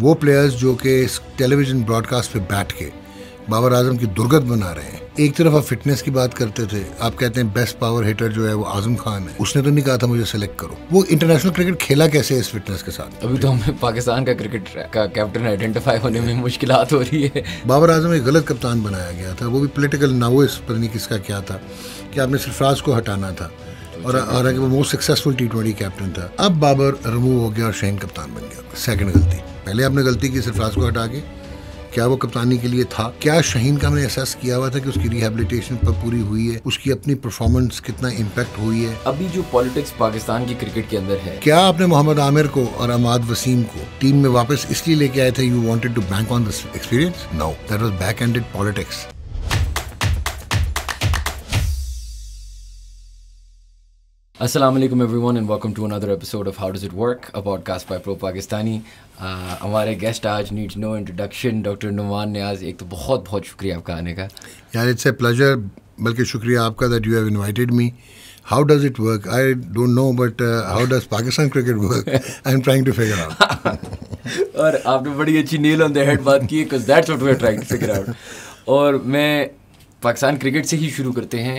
वो प्लेयर्स जो कि इस टेलीविज़न ब्रॉडकास्ट पे बैठ के बाबर आजम की दुर्गत बना रहे हैं एक तरफ आप फिटनेस की बात करते थे आप कहते हैं बेस्ट पावर हिटर जो है वो आजम खान है उसने तो नहीं कहा था मुझे सेलेक्ट करो वो इंटरनेशनल क्रिकेट खेला कैसे है इस फिटनेस के साथ अभी तो हमें पाकिस्तान का क्रिकेट का कैप्टन आइडेंटिफाई होने में मुश्किल हो रही है बाबर आजम एक गलत कप्तान बनाया गया था वो भी पोलिटिकल नावोस पर नहीं किसका क्या था कि आपने सरफराज को हटाना था और हालांकि वो most successful T twenty captain था अब बाबर रिमूव हो गया और शहीन कप्तान बन गया सेकंड गलती पहले आपने गलती की सिर्फ को हटा के क्या वो कप्तानी के लिए था क्या शहीन का हमने एहसास किया हुआ था कि उसकी रिहेबिलिटेशन पर पूरी हुई है उसकी अपनी परफॉर्मेंस कितना इम्पैक्ट हुई है अभी जो पॉलिटिक्स पाकिस्तान की क्रिकेट के अंदर है क्या आपने मोहम्मद आमिर को और अमाद वसीम को टीम में वापस इसलिए लेके आए थे you wanted to bank on this experience now that was back ended politics Assalamu alaikum everyone and welcome to another episode of How Does It Work, a podcast by Pro Pakistani. Uh, our guest today needs no introduction, Dr. Numan Niaz. Thank you very much It's a pleasure, but thank you that you have invited me. How does it work? I don't know, but uh, how does Pakistan cricket work? I'm trying to figure out. And you have a nail on the head because that's what we're trying to figure out. और मैं Pakistan cricket से ही शुरू करते हैं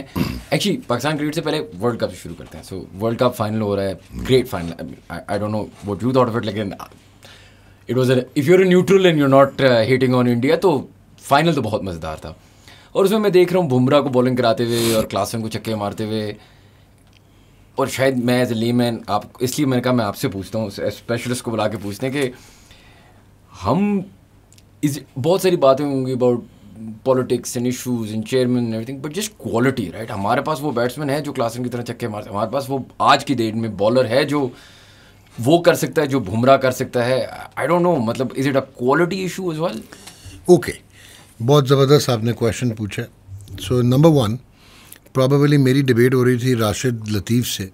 actually Pakistan cricket से पहले world cup से शुरू करते हैं सो वर्ल्ड कप फाइनल हो रहा है great final I don't know what you thought of it लेकिन it was if you're neutral and you're not hating on India तो फाइनल तो बहुत मज़ेदार था और उसमें मैं देख रहा हूँ बुमराह को बॉलिंग कराते हुए और क्लासन को चक्के मारते हुए और शायद मैं एज ए ली मैन आप इसलिए मैंने कहा मैं आपसे पूछता हूँ स्पेशलिस्ट को बुला के पूछते हैं कि हम इस बहुत सारी बातें होंगी about politics and issues in chairman and everything but just quality right हमारे पास वो बैट्समैन है जो क्लासन की तरह चक्के मारते हैं हमारे पास वो आज की डेट में बॉलर है जो वो कर सकता है जो बुमराह कर सकता है आई डोंट नो मतलब is it a quality issue is well okay बहुत ज़बरदस्त आपने क्वेश्चन पूछा सो नंबर वन प्रॉबली मेरी डिबेट हो रही थी राशिद लतीफ़ से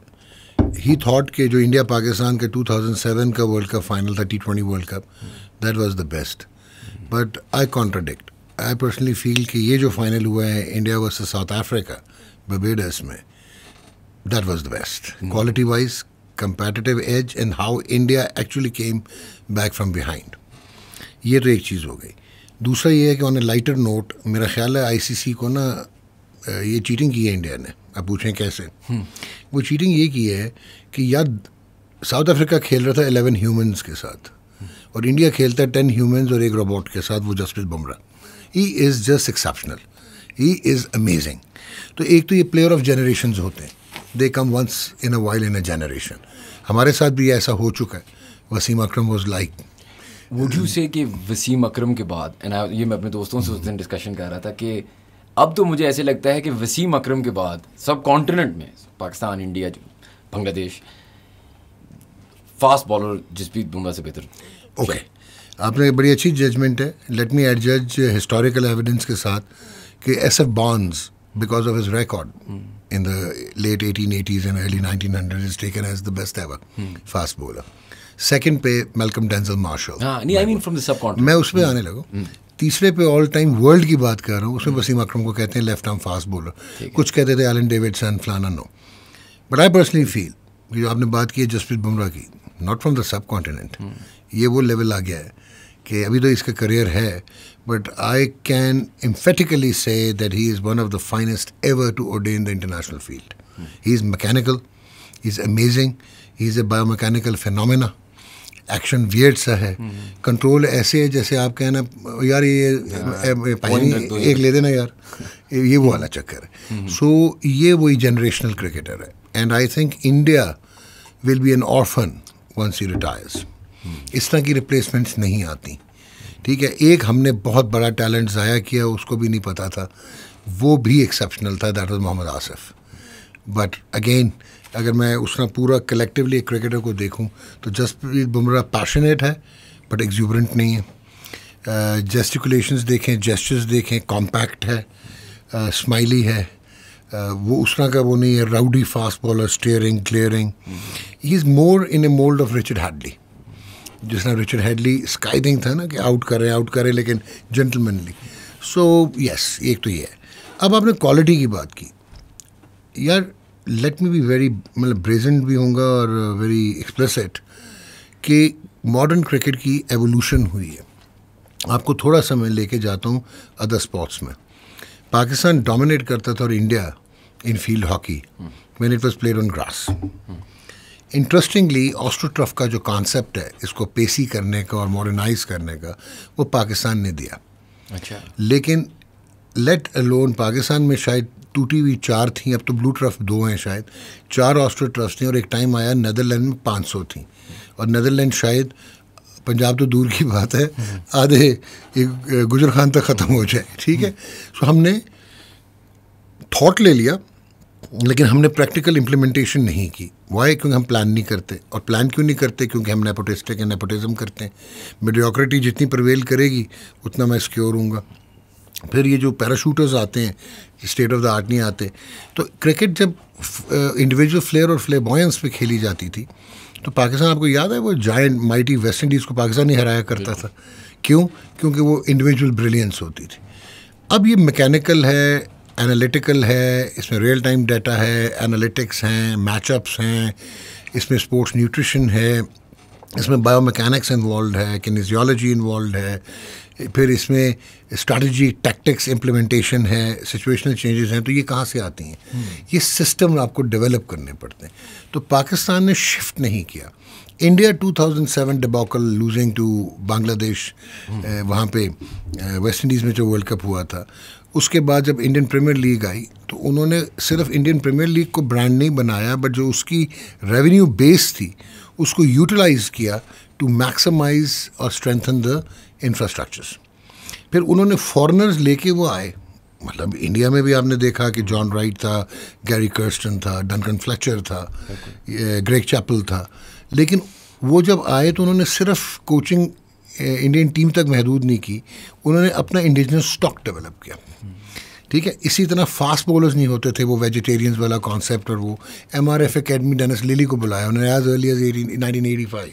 ही थॉट के जो इंडिया पाकिस्तान के 2007 का वर्ल्ड कप फाइनल था T twenty world cup that was the best but I contradict I personally feel कि ये जो फाइनल हुआ है India versus South Africa Barbados में that was the best quality wise competitive edge and how India actually came back from behind ये तो एक चीज़ हो गई दूसरा ये है कि ऑन ए लाइटर नोट मेरा ख्याल है आईसीसी को ना ये चीटिंग की है इंडिया ने अब पूछें कैसे hmm. वो चीटिंग ये की है कि याद साउथ अफ्रीका खेल रहा था एलेवन ह्यूमंस के साथ hmm. और इंडिया खेलता है टेन ह्यूमंस और एक रोबोट के साथ वो justice hmm. He is just exceptional he is amazing तो एक तो ये प्लेयर ऑफ जनरेशन होते हैं they come once in a while in a generation हमारे साथ भी ऐसा हो चुका है Wasim Akram was like would you say कि वसीम अक्रम के बाद एंड ये मैं अपने दोस्तों से उस दिन डिस्कशन कर रहा था कि अब तो मुझे ऐसे लगता है कि वसीम अक्रम के बाद सब subcontinent Pakistan India Bangladesh fast bowler Jasprit Bumrah से बेहतर ओके okay. आपने बड़ी अच्छी जजमेंट है लेट मी एड जज हिस्टोरिकल एविडेंस के साथ कि S F Barnes because of his record in the late eighteen eighties and early nineteen hundred is taken as the best ever fast bowler second पे Malcolm Denzil Marshall I मैं उसमें आने लगा हम्म, हम्म। तीसरे पे ऑल टाइम वर्ल्ड की बात कर रहा हूँ उसमें हम्म। वसीम अक्रम को कहते हैं लेफ्ट आर्म फास्ट बॉलर कुछ कहते थे एलन डेविडसन फलाना no but I personally feel जो आपने बात की है जसप्रीत बुमराह की not from the subcontinent ये वो लेवल आ गया है कि अभी तो इसका करियर है but I can emphatically say that he is one of the finest ever to in the international field he is mechanical he is amazing he is a biomechanical phenomena action weird सा है control ऐसे है जैसे आप कहना यार ये हाँ। पानी एक ले देना यार ये वो वाला चक्कर है सो हम्म। ये वही जनरेशनल क्रिकेटर है and I think India will be an orphan once you retires इस तरह की रिप्लेसमेंट्स नहीं आती ठीक है एक हमने बहुत बड़ा टैलेंट ज़ाया किया उसको भी नहीं पता था वो भी एक्सेप्शनल था that was Mohammad Asif but again अगर मैं उसका पूरा कलेक्टिवली एक क्रिकेटर को देखूं तो जसप्रीत बुमराह पैशनेट है बट एग्जूबरेंट नहीं है जेस्टिकुलेशंस uh, देखें जेस्टर्स देखें कॉम्पैक्ट है स्माइली uh, है uh, वो उस तरह का वो नहीं है rowdy fast bowler staring clearing he is more in a mould of Richard Hadlee जिस तरह रिचर्ड हेडली स्काइदिंग था ना कि आउट करें आउट करें लेकिन जेंटलमैनली सो यस एक तो ये है अब आपने क्वालिटी की बात की यार लेट मी बी वेरी मतलब ब्रेजेंट भी होंगे और वेरी एक्सप्रेसिट कि मॉडर्न क्रिकेट की एवोल्यूशन हुई है आपको थोड़ा समय लेके जाता हूँ अदर स्पोर्ट्स में पाकिस्तान डोमिनेट करता था और India in field hockey man it was played on grass interestingly astroturf का जो कॉन्सेप्ट है इसको पेशी करने का और मॉडर्नाइज करने का वो पाकिस्तान ने दिया अच्छा लेकिन लेट अलोन पाकिस्तान में शायद टूटी हुई चार थी अब तो ब्लू ट्रफ दो हैं शायद चार ऑस्ट्रो ट्रफ्स थी और एक टाइम आया नदरलैंड में पाँच सौ थी और नदरलैंड शायद पंजाब तो दूर की बात है आधे गुजर खान तक ख़त्म हो जाए ठीक है सो हम्म। हमने थॉट ले लिया लेकिन हमने प्रैक्टिकल इम्प्लीमेंटेशन नहीं की वाई क्योंकि हम प्लान नहीं करते और प्लान क्यों नहीं करते क्योंकि हम नेपोटिस्टिक या नेपोटिज्म करते हैं मेडियोक्रेटी जितनी प्रवेल करेगी उतना मैं सिक्योर हूँगा फिर ये जो पैराशूटर्स आते हैं स्टेट ऑफ द आर्ट नहीं आते तो क्रिकेट जब इंडिविजुअल फ्लेयर और बॉयस पर खेली जाती थी तो पाकिस्तान आपको याद है वो जाइंट माइटी वेस्ट इंडीज़ को पाकिस्तान ही हराया करता था क्यों क्योंकि वो इंडिविजुअल ब्रिलियंस होती थी अब ये मैकेनिकल है एनालिटिकल है इसमें रियल टाइम डाटा है एनालिटिक्स हैं मैचअप्स हैं इसमें स्पोर्ट्स न्यूट्रिशन है इसमें बायो मैकेनिक्स इन्वॉल्व है किनिजियोलॉजी इन्वॉल्व है फिर इसमें स्ट्रेटजी टैक्टिक्स इम्प्लीमेंटेशन है सिचुएशनल चेंजेस हैं तो ये कहाँ से आती हैं हम्म। ये सिस्टम आपको डेवलप करने पड़ते हैं तो पाकिस्तान ने शिफ्ट नहीं किया India 2007 debacle losing to Bangladesh वहाँ पे वेस्ट eh, इंडीज़ में जो वर्ल्ड कप हुआ था उसके बाद जब इंडियन प्रीमियर लीग आई तो उन्होंने सिर्फ इंडियन प्रीमियर लीग को ब्रांड नहीं बनाया बट जो उसकी रेवेन्यू बेस थी उसको यूटिलाइज़ किया टू मैक्समाइज और स्ट्रेंथन द इंफ्रास्ट्रक्चर्स फिर उन्होंने फॉरनर्स लेके वो आए मतलब इंडिया में भी आपने देखा कि जॉन राइट था गैरी कर्स्टन था डनकन फ्लेचर था ग्रेग चैपल था लेकिन वो जब आए तो उन्होंने सिर्फ कोचिंग इंडियन टीम तक महदूद नहीं की उन्होंने अपना इंडिजनस स्टॉक डेवलप किया ठीक है इसी तरह फास्ट बॉलर्स नहीं होते थे वो वेजिटेरियंस वाला कॉन्सेप्ट और वो M R F academy Dennis Lillee को बुलाया उन्होंने as early as nineteen eighty five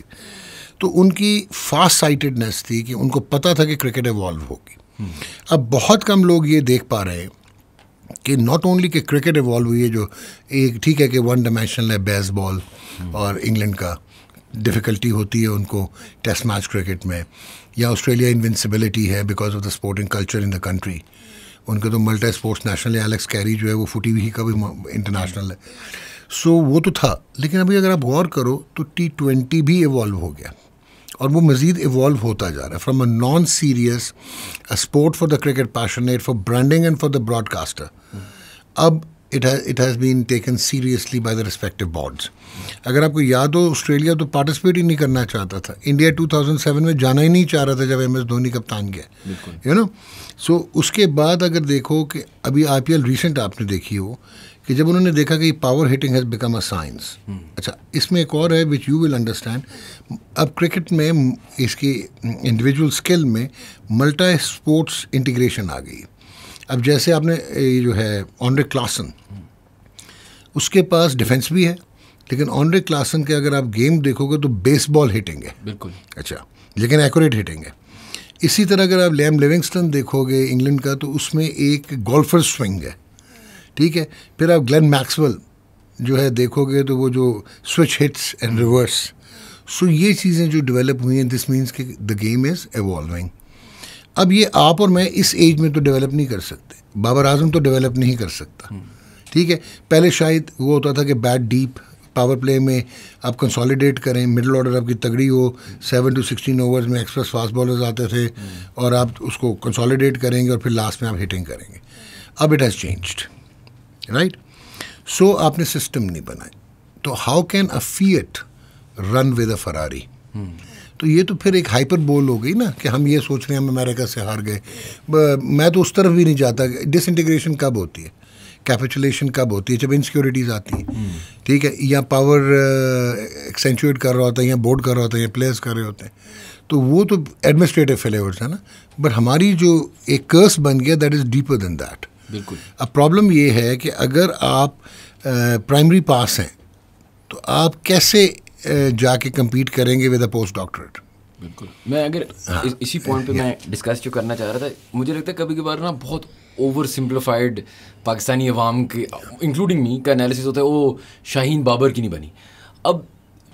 तो उनकी फास्ट साइटेडनेस थी कि उनको पता था कि क्रिकेट इवॉल्व होगी अब बहुत कम लोग ये देख पा रहे हैं कि नॉट ओनली कि क्रिकेट इवॉल्व हुई है जो एक ठीक है कि वन डायमेंशनल है बेसबॉल और इंग्लैंड का डिफ़िकल्टी होती है उनको टेस्ट मैच क्रिकेट में या ऑस्ट्रेलिया इन्विंसिबिलिटी है because of the sporting culture in the country उनके तो multi sports national Alex Carey जो है वो फुटी हुई का भी इंटरनेशनल है सो so, वो तो था लेकिन अभी अगर आप गौर करो तो टी ट्वेंटी भी इवॉल्व हो गया और वो मज़ीद इवॉल्व होता जा रहा है from a non serious sport for the cricket passionate for branding and for the broadcaster अब it it has been taken seriously by the respective boards अगर आपको याद हो ऑस्ट्रेलिया तो पार्टिसिपेट ही नहीं करना चाहता था इंडिया 2007 में जाना ही नहीं चाह रहा था जब एम एस धोनी कप्तान गया यू नो सो उसके बाद अगर देखो कि अभी आई पी एल रिसेंट आपने देखी हो कि जब उन्होंने देखा कि power hitting has become a science अच्छा इसमें एक और है विच यू विल अंडरस्टैंड अब क्रिकेट में इसकी इंडिविजुअल स्किल में मल्टा स्पोर्ट्स इंटीग्रेशन आ गई अब जैसे आपने ये जो है ऑनरे क्लासन उसके पास डिफेंस भी है लेकिन ऑनरे क्लासन के अगर आप गेम देखोगे तो बेसबॉल हिटिंग है बिल्कुल अच्छा लेकिन एक्यूरेट हिटिंग है इसी तरह अगर आप लैम लिविंगस्टन देखोगे इंग्लैंड का तो उसमें एक गोल्फर स्विंग है ठीक है फिर आप ग्लेन मैक्सवेल जो है देखोगे तो वो जो switch hits and reverse so ये चीज़ें जो डेवलप हुई हैं दिस मीन्स कि द गेम इज़ एवॉल्विंग अब ये आप और मैं इस एज में तो डेवलप नहीं कर सकते बाबर आजम तो डेवलप नहीं कर सकता हम्म। ठीक है पहले शायद वो होता था कि बैट डीप पावर प्ले में आप कंसोलिडेट करें मिडिल ऑर्डर आपकी तगड़ी हो सेवन टू सिक्सटीन ओवर्स में एक्सप्रेस फास्ट बॉलर्स आते थे हम्म। और आप उसको कंसोलिडेट करेंगे और फिर लास्ट में आप हिटिंग करेंगे अब it has changed right so आपने सिस्टम नहीं बनाए तो how can a Fiat run with a Ferrari तो ये तो फिर एक हाइपर बोल हो गई ना कि हम ये सोच रहे हैं हम अमेरिका से हार गए मैं तो उस तरफ भी नहीं जाता डिस इंटीग्रेशन कब होती है कैपिचुलेशन कब होती है जब इनसिक्योरिटीज़ आती हैं हम्म। ठीक है या पावर एक्सेंचुएट कर रहा होता है या बोर्ड कर रहा होता है या प्लेयर्स कर रहे होते हैं तो वो तो एडमिनिस्ट्रेटिव फेलेवर्स है ना बट हमारी जो एक कर्स बन गया that is deeper than that बिल्कुल अब प्रॉब्लम ये है कि अगर आप प्राइमरी पास हैं तो आप कैसे जाके कम्पीट करेंगे विद अ पोस्ट डॉक्टरेट बिल्कुल मैं अगर हाँ, इसी पॉइंट पे मैं डिस्कस जो करना चाह रहा था मुझे लगता है कभी कभार ना बहुत ओवर सिंप्लीफाइड पाकिस्तानी अवाम के इंक्लूडिंग मी का एनालिसिस होता है वो शाहीन बाबर की नहीं बनी अब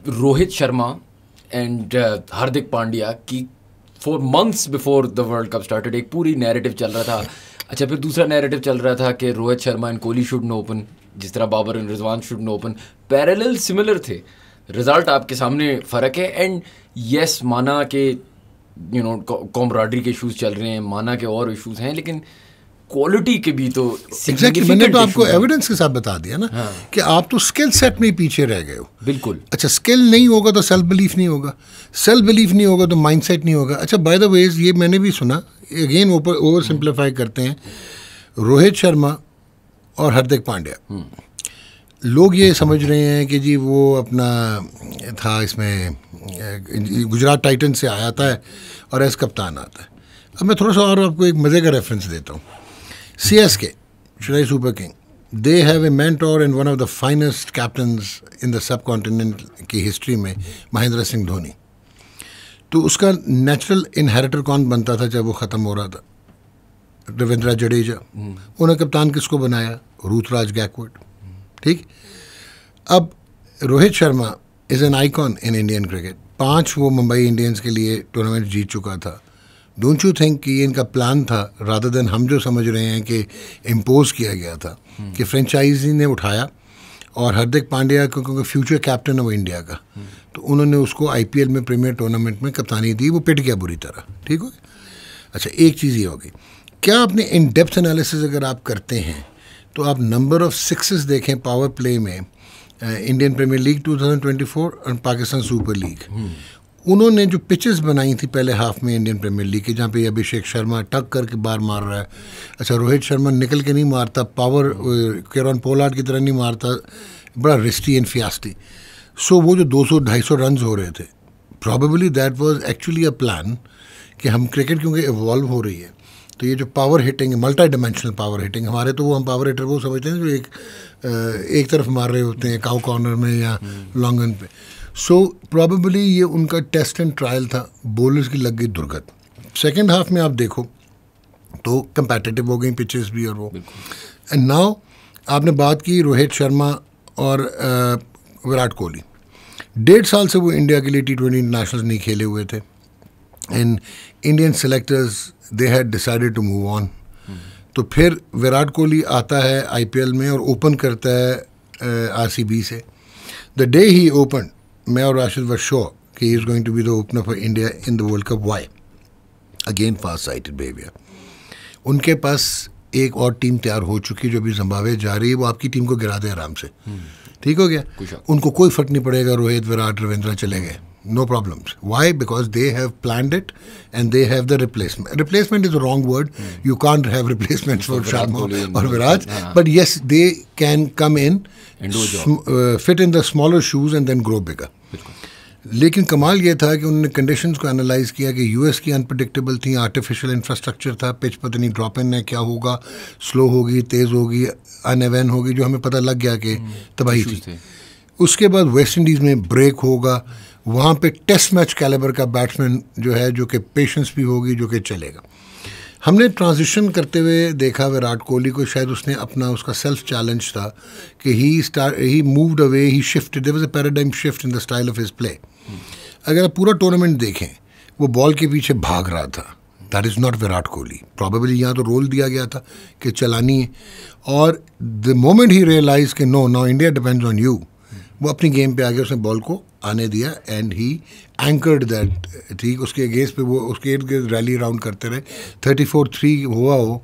रोहित शर्मा एंड हार्दिक पांड्या की four months before the world cup started एक पूरी नैरेटिव चल रहा था अच्छा फिर दूसरा नैरेटिव चल रहा था कि Rohit Sharma and Kohli should no open जिस तरह Babar and Rizwan should no open parallel similar थे रिज़ल्ट आपके सामने फ़र्क है एंड यस माना के यू नो कॉम्ब्रॉडरी के इशूज़ चल रहे हैं माना के और इशूज़ हैं लेकिन क्वालिटी के भी तो exactly, मैंने तो आपको एविडेंस के साथ बता दिया ना हाँ। कि आप तो स्किल सेट में पीछे रह गए हो बिल्कुल अच्छा स्किल नहीं होगा तो सेल्फ बिलीफ नहीं होगा सेल्फ बिलीफ नहीं होगा तो माइंडसेट नहीं होगा अच्छा बाय द वेज ये मैंने भी सुना अगेन ओवर सिंप्लीफाई करते हैं रोहित शर्मा और हार्दिक पांड्या हम्म। लोग ये समझ रहे हैं कि जी वो अपना था इसमें गुजरात टाइटन से आया था और एस कप्तान आता है अब मैं थोड़ा सा और आपको एक मज़े का रेफरेंस देता हूँ C S K Chennai super king they have a mentor and one of the finest captain in the subcontinent की हिस्ट्री में महेंद्र सिंह धोनी तो उसका नेचुरल इनहेरिटर कौन बनता था जब वो ख़त्म हो रहा था रविंद्रा जडेजा हम्म। उन्हें कप्तान किसको बनाया रूतराज गैकवर्ड ठीक अब Rohit Sharma is an icon in Indian cricket पांच वो मुंबई इंडियंस के लिए टूर्नामेंट जीत चुका था डोंट यू थिंक कि ये इनका प्लान था राधा देन हम जो समझ रहे हैं कि इम्पोज किया गया था hmm. कि फ्रेंचाइजी ने उठाया और हार्दिक पांड्या को क्योंकि फ्यूचर कैप्टन है वो इंडिया का hmm. तो उन्होंने उसको आई में प्रीमियर टूर्नामेंट में कप्तानी दी वो पिट गया बुरी तरह ठीक हो अच्छा एक चीज़ ये होगी क्या अपने इन डेप्थ एनालिसिस अगर आप करते हैं तो आप नंबर ऑफ सिक्सेस देखें पावर प्ले में इंडियन प्रीमियर लीग 2024 और पाकिस्तान सुपर लीग उन्होंने जो पिचेस बनाई थी पहले हाफ में इंडियन प्रीमियर लीग के जहाँ पे अभिषेक शर्मा टक करके बार मार रहा है अच्छा रोहित शर्मा निकल के नहीं मारता पावर केरन पोलार्ड की तरह नहीं मारता बड़ा रिस्टी एंड फियास्टी सो वो जो 200 250 रन हो रहे थे probably that was actually a plan कि हम क्रिकेट क्योंकि इवॉल्व हो रही है तो ये जो power hitting multi dimensional power hitting हमारे तो वो हम पावर हिटर वो समझते हैं जो एक एक तरफ मार रहे होते हैं काउ कॉर्नर में या लॉन्ग हम्म। रन पे सो so, प्रॉबली ये उनका टेस्ट एंड ट्रायल था बोलर्स की लग गई दुर्गत सेकेंड हाफ में आप देखो तो कंपेटिटिव हो गई पिचेस भी और वो एंड नाउ आपने बात की रोहित शर्मा और विराट कोहली डेढ़ साल से वो इंडिया के लिए टी ट्वेंटी इंटरनेशनल नहीं खेले हुए थे and Indian selectors they had decided to move on तो फिर विराट कोहली आता है आईपीएल में और ओपन करता है आरसीबी से द डे ही ओपन मैं और राशिद वर शो कि is going to be the opener for India in the world cup why again fast sighted behaviour उनके पास एक और टीम तैयार हो चुकी है जो अभी जम्बावे जा रही है वो आपकी टीम को गिरा दे आराम से ठीक हो गया उनको कोई फर्क नहीं पड़ेगा रोहित विराट रविंद्रा चले गए no problems why because they have plan it and they have the replacement replacement is a wrong word you can't have replacement for Sharma और Viraj but yes they can come in fit in the smaller shoes and then grow bigger लेकिन कमाल ये था कि उन्होंने conditions को analyse किया कि यूएस की अनप्रडिक्टेबल थी आर्टिफिशियल इंफ्रास्ट्रक्चर था पिच पता नहीं ड्रॉप इन है क्या होगा स्लो होगी तेज़ होगी एवेन होगी जो हमें पता लग गया कि हम्म, तबाही थी उसके बाद वेस्ट इंडीज़ में ब्रेक होगा वहाँ पे टेस्ट मैच कैलेबर का बैट्समैन जो है जो कि पेशेंस भी होगी जो कि चलेगा हमने ट्रांजिशन करते हुए देखा विराट कोहली को शायद उसने अपना उसका सेल्फ चैलेंज था कि he star he moved away he shifted there was a paradigm shift in the style of his play अगर आप पूरा टूर्नामेंट देखें वो बॉल के पीछे भाग रहा था that is not Virat Kohli probably यहाँ तो रोल दिया गया था कि चलानी है और द मोमेंट ही रियलाइज के no now India depends on you वो अपनी गेम पे आ गया उसने बॉल को आने दिया एंड ही एंकर्ड दैट ठीक उसके अगेंस्ट पे वो उसके इर्द गिर्द रैली राउंड करते रहे थर्टी फोर थ्री हुआ हो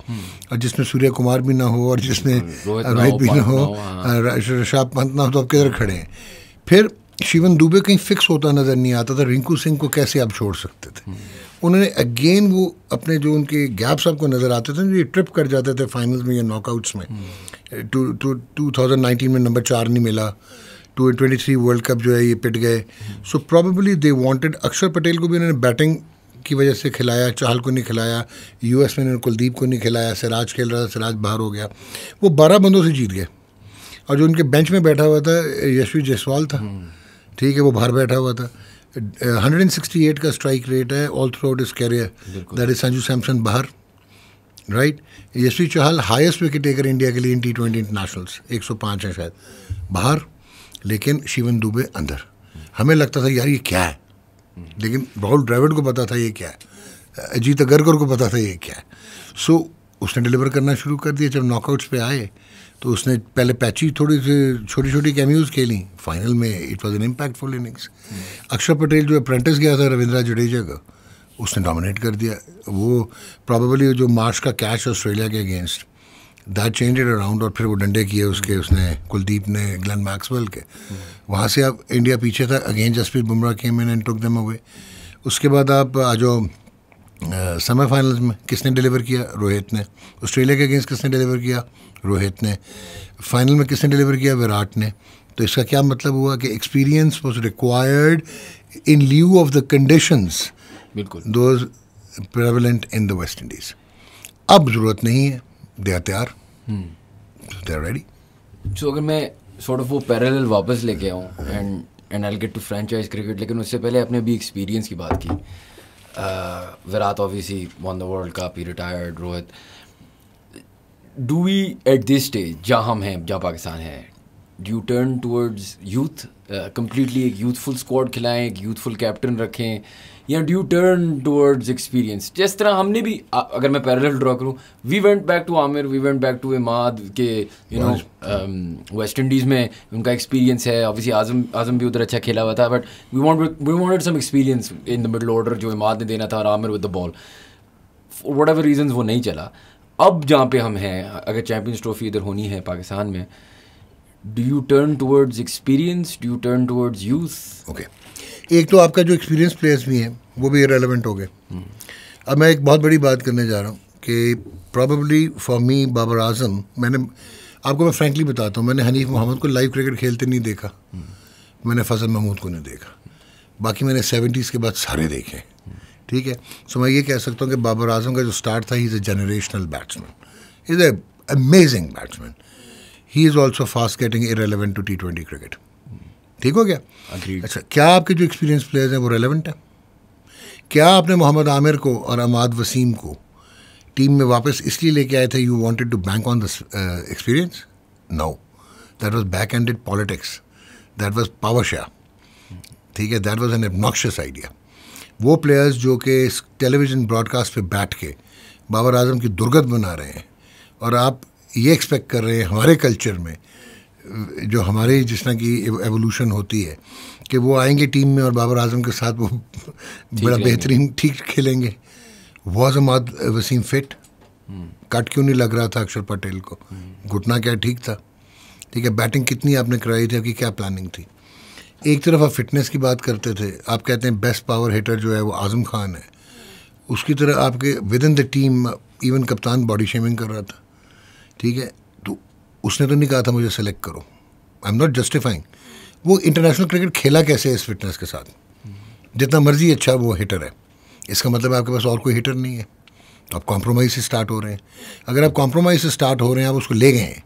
और जिसमें सूर्य कुमार भी ना हो और जिसमें रोहित भी ना हो हाँ। ऋषभ पंत ना हो तो आप किधर खड़े हैं फिर शिवन दुबे कहीं फिक्स होता नज़र नहीं आता था रिंकू सिंह को कैसे आप छोड़ सकते थे उन्होंने अगेन वो अपने जो उनके गैप्स आपको नज़र आते थे जो ट्रिप कर जाते थे फाइनल्स में या नॉकआउट्स में two two two thousand nineteen में नंबर चार नहीं मिला two twenty three world cup जो है ये पिट गए सो प्रॉबली दे वॉन्टेड अक्षर पटेल को भी उन्होंने बैटिंग की वजह से खिलाया चाहल को नहीं खिलाया यू एस में उन्होंने कुलदीप को नहीं खिलाया सिराज खेल रहा था सिराज बाहर हो गया वो बारह बंदों से जीत गए और जो उनके बेंच में बैठा हुआ था यशवी जयसवाल था ठीक है वो बाहर बैठा हुआ था हंड्रेड एंड सिक्सटी एट का स्ट्राइक रेट है all throughout his career that is Sanju Samson बाहर right Yashvi Chauhal highest wicket taker India के लिए इन टी ट्वेंटी इंटरनेशनल्स एक सौ पाँच है शायद बाहर लेकिन शिवन दुबे अंदर हमें लगता था यार ये क्या है लेकिन राहुल ड्राइवर को पता था ये क्या है अजीत अगरकर को पता था ये क्या है सो so, उसने डिलीवर करना शुरू कर दिया जब नॉकआउट्स पे आए तो उसने पहले पैची थोड़ी सी छोटी छोटी कैम्यूज़ खेली फाइनल में it was an impactful innings Akshar Patel जो अप्रेंटिस गया था रविंद्रा जडेजा का उसने डोमिनेट कर दिया वो प्रॉबली जो मार्च का कैच ऑस्ट्रेलिया के against that change it around और फिर वो डंडे किए उसके उसने कुलदीप ने ग्लैन मैक्सवेल के वहाँ से आप इंडिया पीछे था again Jasprit Bumrah came in and took them away उसके बाद आप जो सेमीफाइनल्स में किसने डिलीवर किया रोहित ने ऑस्ट्रेलिया के अगेंस्ट किसने डिलीवर किया रोहित ने फाइनल में किसने डिलीवर किया विराट ने तो इसका क्या मतलब हुआ कि experience was required in lieu of the conditions बिल्कुल those prevalent in the West Indies अब ज़रूरत नहीं है दे आर तैयार रेडी हम्म। सो अगर मैं सॉर्ट ऑफ वो पैरल वापस लेके आऊँ and and I get to franchise cricket लेकिन उससे पहले अपने अभी एक्सपीरियंस की बात की uh, Virat obviously won the World Cup, he retired, Rohit. Do we, at this stage, जहाँ हम हैं जहाँ पाकिस्तान है do you turn towards youth? Uh, completely A youthful squad खिलाएं, a youthful captain रखें या डू टर्न टूवर्ड्स एक्सपीरियंस जिस तरह हमने भी अगर मैं पैरल ड्रॉ करूँ we went back to Amir we went back to Imad के यू नो वेस्ट इंडीज़ में उनका एक्सपीरियंस है ऑब्वियसली आजम आजम भी उधर अच्छा खेला हुआ था but we want we want some experience in the middle order जो इमाद ने देना था और Amir with the ball whatever reason वो नहीं चला अब जहाँ पे हम हैं अगर चैम्पियंस ट्रॉफी इधर होनी है पाकिस्तान में do you turn towards experience do you turn towards youth okay एक तो आपका जो एक्सपीरियंस प्लेयर्स भी हैं वो भी रेलिवेंट हो गए अब मैं एक बहुत बड़ी बात करने जा रहा हूँ कि probably for me Babar Azam मैंने आपको मैं फ्रैंकली बताता हूँ मैंने हनीफ मोहम्मद को लाइव क्रिकेट खेलते नहीं देखा मैंने फजल महमूद को नहीं देखा बाकी मैंने सेवेंटीज़ के बाद सारे देखे ठीक है सो मैं ये कह सकता हूँ कि बाबर आजम का जो स्टार्ट था he is a generational batsman is a amazing batsman he is also fast getting irrelevant to T twenty cricket ठीक हो गया Agreed. अच्छा क्या आपके जो एक्सपीरियंस प्लेयर्स हैं वो रेलिवेंट है क्या आपने मोहम्मद आमिर को और अमाद वसीम को टीम में वापस इसलिए लेके आए थे you wanted to bank on this experience now that was back ended politics that was power share ठीक है that was an obnoxious idea वो प्लेयर्स जो कि टेलीविज़न ब्रॉडकास्ट पे बैठ के बाबर आजम की दुर्गत बना रहे हैं और आप ये एक्सपेक्ट कर रहे हैं हमारे कल्चर में जो हमारे जिस तरह की एवोल्यूशन होती है कि वो आएंगे टीम में और बाबर आजम के साथ वो बड़ा बेहतरीन ठीक खेलेंगे was Amad uh, Wasim fit hmm. Cut क्यों नहीं लग रहा था अक्षर पटेल को हम्म। घुटना क्या ठीक था ठीक है बैटिंग कितनी आपने कराई थी आपकी क्या प्लानिंग थी एक तरफ आप फिटनेस की बात करते थे आप कहते हैं बेस्ट पावर हिटर जो है वो आजम खान है उसकी तरह आपके within the team even कप्तान बॉडी शेमिंग कर रहा था ठीक है उसने तो नहीं कहा था मुझे सेलेक्ट करो आई एम नॉट जस्टिफाइंग वो इंटरनेशनल क्रिकेट खेला कैसे है इस फिटनेस के साथ जितना मर्जी अच्छा वो हिटर है इसका मतलब आपके पास और कोई हिटर नहीं है तो आप कॉम्प्रोमाइज़ से स्टार्ट हो रहे हैं अगर आप कॉम्प्रोमाइज़ से स्टार्ट हो रहे हैं आप उसको ले गए हैं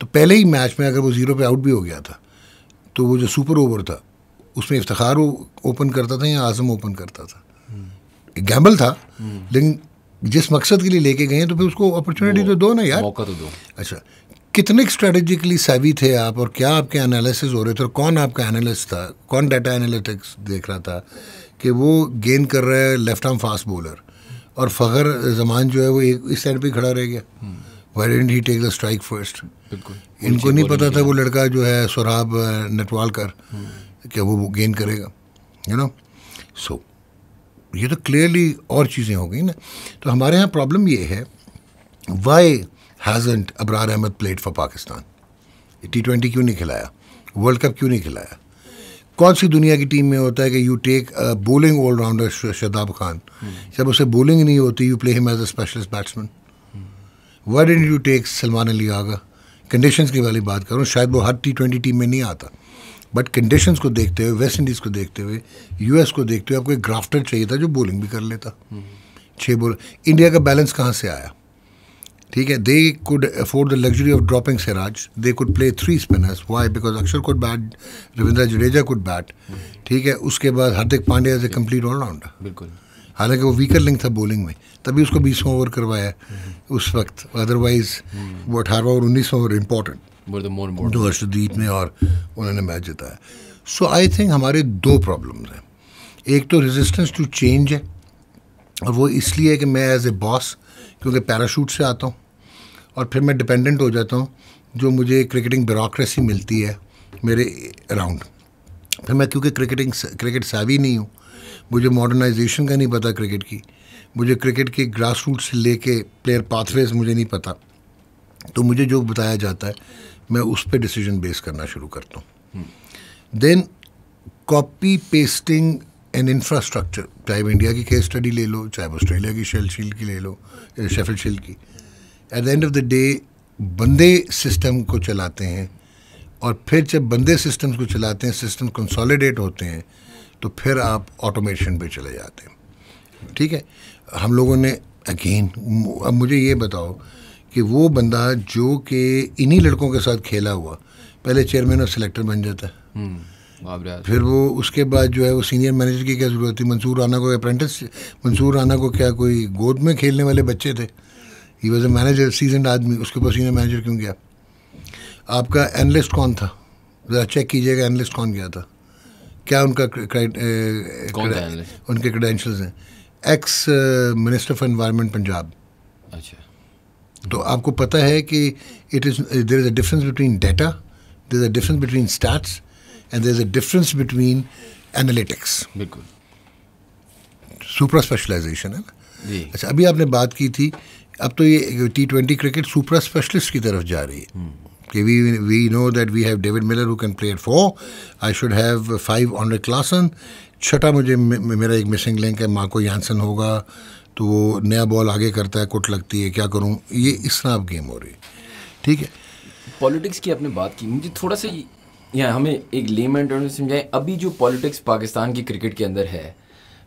तो पहले ही मैच में अगर वो ज़ीरो पे आउट भी हो गया था तो वो जो सुपर ओवर था उसमें इफ्तार ओपन करता था या आज़म ओपन करता था गैम्बल था लेकिन जिस मकसद के लिए लेके गए हैं तो फिर उसको अपॉर्चुनिटी तो दो ना यार मौका तो दो अच्छा कितने स्ट्रेटेजिकली सैवी थे आप और क्या आपके एनालिसिस हो रहे थे और कौन आपका एनालिस्ट था कौन डाटा एनालिटिक्स देख रहा था कि वो गेन कर रहा है लेफ्ट आर्म फास्ट बॉलर और फ़खर जमान जो है वो एक इस साइड पे खड़ा रह गया why didn't he take the strike first इनको नहीं पता था वो लड़का जो है नटवाल नटवालकर हम्म। कि वो गेन करेगा यू नो सो ये तो क्लियरली और चीज़ें हो गई ना तो हमारे यहाँ प्रॉब्लम ये है why hasn't Abrar Ahmed played for Pakistan T twenty क्यों नहीं खिलाया वर्ल्ड कप क्यों नहीं खिलाया कौन सी दुनिया की टीम में होता है कि you take bowling allrounder Shadab Khan जब उसे बोलिंग नहीं होती you play him as a specialist batsman why didn't you take Salman Ali Agha conditions की वाली बात करूँ शायद वो हर टी ट्वेंटी टीम में नहीं आता बट कंडीशंस को देखते हुए वेस्ट इंडीज़ को देखते हुए यूएस को देखते हुए आपको एक ग्राफ्टर चाहिए था जो बॉलिंग भी कर लेता छः बॉल इंडिया का बैलेंस कहाँ से आया ठीक है they could afford the luxury of dropping Siraj they could play three spinners why because Akshar could bat Ravindra Jadeja could bat ठीक है उसके बाद Hardik Pandya as a complete allrounder बिल्कुल हालांकि वो वीकर लिंक था बॉलिंग में तभी उसको बीसवा ओवर करवाया उस वक्त अदरवाइज वो अठारहवा और उन्नीसवा ओवर इम्पोर्टेंट जो हर्षदीप ने और उन्होंने मैच जिताया सो आई थिंक हमारे दो प्रॉब्लम्स हैं एक तो रेजिस्टेंस टू चेंज है और वो इसलिए कि मैं एज ए बॉस क्योंकि पैराशूट से आता हूँ और फिर मैं डिपेंडेंट हो जाता हूँ जो मुझे क्रिकेटिंग ब्यूरोसी मिलती है मेरे अराउंड फिर मैं क्योंकि क्रिकेटिंग क्रिकेट सावी नहीं हूँ मुझे मॉडर्नाइजेशन का नहीं पता क्रिकेट की मुझे क्रिकेट के ग्रास रूट से ले कर प्लेयर पाथवेज मुझे नहीं पता तो मुझे जो बताया जाता है मैं उस पर डिसीजन बेस करना शुरू करता हूँ then copy pasting and infrastructure चाहे इंडिया की केस स्टडी ले लो चाहे ऑस्ट्रेलिया की शेल शील्ड की ले लो शेफिल शील की at the end of the day बंदे सिस्टम को चलाते हैं और फिर जब बंदे सिस्टम को चलाते हैं सिस्टम कंसोलिडेट होते हैं तो फिर आप ऑटोमेशन पे चले जाते हैं ठीक है हम लोगों ने अगेन अब मुझे ये बताओ कि वो बंदा जो कि इन्हीं लड़कों के साथ खेला हुआ पहले चेयरमैन और सिलेक्टर बन जाता है हम्म, फिर वो उसके बाद जो है वो सीनियर मैनेजर की क्या ज़रूरत थी मंसूर राना को अप्रेंटिस मंसूर राना को क्या कोई गोद में खेलने वाले बच्चे थे he was a manager season आदमी उसके ऊपर सीनियर मैनेजर क्यों गया आपका एनलिस्ट कौन था ज़रा चेक कीजिएगा एनलिस्ट कौन गया था क्या उनका उनके क्रेडेंशियल्स हैं ex minister for environment Punjab अच्छा तो आपको पता है कि it is there is a difference between data there is a difference between stats and there is a difference between analytics बिल्कुल सुपर स्पेशलाइजेशन है ना अच्छा अभी आपने बात की थी अब तो ये T twenty cricket super specialist की तरफ जा रही है कि we we know that we have David Miller who can play at four I should have five on Klaasen छठा मुझे मेरा एक मिसिंग लिंक है माको यानसन होगा तो वो नया बॉल आगे करता है कुट लगती है क्या करूँ ये इस तरह गेम हो रही है ठीक है पॉलिटिक्स की आपने बात की मुझे थोड़ा सा यहाँ हमें एक लेमेंट समझाएं अभी जो पॉलिटिक्स पाकिस्तान की क्रिकेट के अंदर है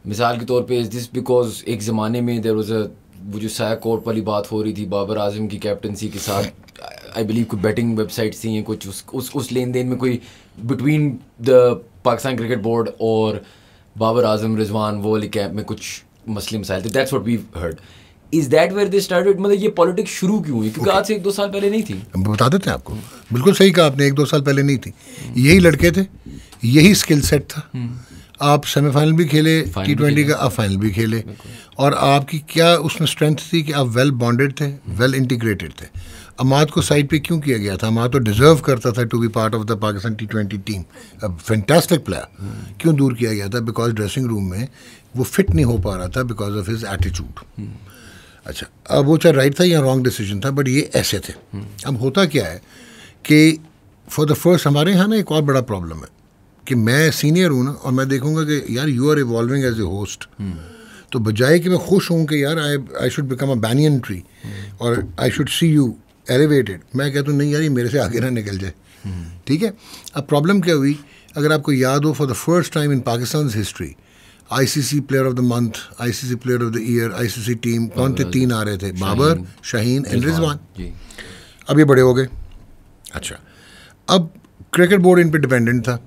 मिसाल के तौर पे इज दिस बिकॉज एक ज़माने में देर वॉज अ वो जो साया कोर्ट वाली बात हो रही थी बाबर आजम की कैप्टनसी के साथ आई बिलीव कोई बैटिंग वेबसाइट्स थी कुछ उस उस, उस लेन देन में कोई between the Pakistan cricket board और बाबर आजम रिजवान वो वाली कैंप में कुछ मसले मसाइल थे that's what we heard is that where they started मतलब ये पॉलिटिक्स शुरू क्यों हुई क्योंकि okay. आज से एक दो साल पहले नहीं थी बता देते हैं आपको बिल्कुल सही कहा आपने एक दो साल पहले नहीं थी यही लड़के थे यही स्किल सेट था हम्म। आप सेमीफाइनल भी खेले टी ट्वेंटी का आप फाइनल भी खेले और आपकी क्या उसमें स्ट्रेंथ थी कि आप वेल बॉन्डेड थे वेल इंटीग्रेटेड थे अमाद को साइड पे क्यों किया गया था अमाद तो डिजर्व करता था to be part of the Pakistan T twenty team fantastic player क्यों दूर किया गया था बिकॉज ड्रेसिंग रूम में वो फिट नहीं हो पा रहा था बिकॉज ऑफ हिज एटीट्यूड अच्छा अब वो चाहे राइट था या रॉन्ग डिसीजन था बट ये ऐसे थे अब होता क्या है कि फॉर द फर्स्ट हमारे यहाँ ना एक और बड़ा प्रॉब्लम है कि मैं सीनियर हूँ ना और मैं देखूंगा कि यार you are evolving as a host तो बजाय कि मैं खुश हूँ कि यार I I should become a banyan tree और I should see you elevated मैं कहता हूँ नहीं यार ये मेरे से आगे ना निकल जाए hmm. ठीक है अब प्रॉब्लम क्या हुई अगर आपको याद हो for the first time in Pakistan history ICC player of the month ICC player of the year ICC team कौन थे तीन आ रहे थे बाबर शाहीन एंड रिजवान अब ये बड़े हो गए अच्छा अब क्रिकेट बोर्ड इन पर डिपेंडेंट था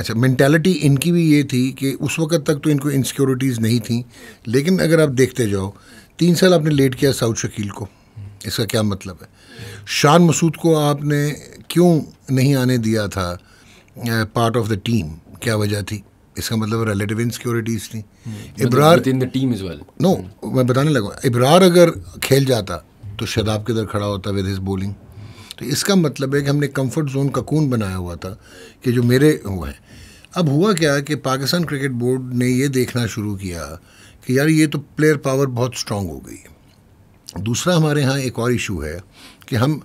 अच्छा मैंटेलिटी इनकी भी ये थी कि उस वक्त तक तो इनको इनसिक्योरिटीज़ नहीं थी लेकिन अगर आप देखते जाओ तीन साल आपने लेट किया साउथ शकील को इसका क्या मतलब है शान मसूद को आपने क्यों नहीं आने दिया था पार्ट ऑफ द टीम क्या वजह थी इसका मतलब रिलेटिव इनसिक्योरिटीज थी मतलब Ibrar team is well no मैं बताने लगा इब्रार अगर खेल जाता तो शदाब के दर खड़ा होता विद हिज बॉलिंग तो इसका मतलब है कि हमने कंफर्ट जोन का कून बनाया हुआ था कि जो मेरे हुए हैं अब हुआ क्या कि पाकिस्तान क्रिकेट बोर्ड ने ये देखना शुरू किया कि यार ये तो प्लेयर पावर बहुत स्ट्रांग हो गई दूसरा हमारे यहाँ एक और इशू है कि हम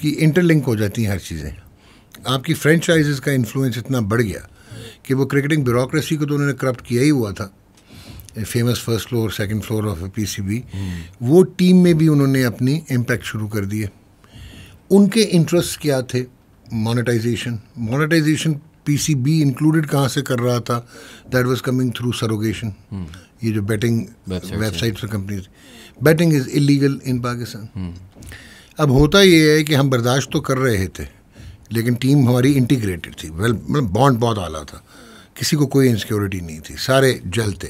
कि इंटरलिंक हो जाती हैं हर चीज़ें आपकी फ्रेंचाइजेस का इन्फ्लुएंस इतना बढ़ गया कि वो क्रिकेटिंग ब्यूरोसी को तो उन्होंने करप्ट किया ही हुआ था famous first floor second floor of PCB वो टीम में भी उन्होंने अपनी इम्पैक्ट शुरू कर दिए उनके इंटरेस्ट क्या थे मोनेटाइजेशन मोनेटाइजेशन पीसीबी इंक्लूडेड कहाँ से कर रहा था that was coming through surrogation ये जो बैटिंग वेबसाइट पर companies betting is illegal in Pakistan अब होता ये है कि हम बर्दाश्त तो कर रहे थे लेकिन टीम हमारी इंटीग्रेटेड थी वेल मतलब बॉन्ड बहुत आला था किसी को कोई इंसिक्योरिटी नहीं थी सारे जल थे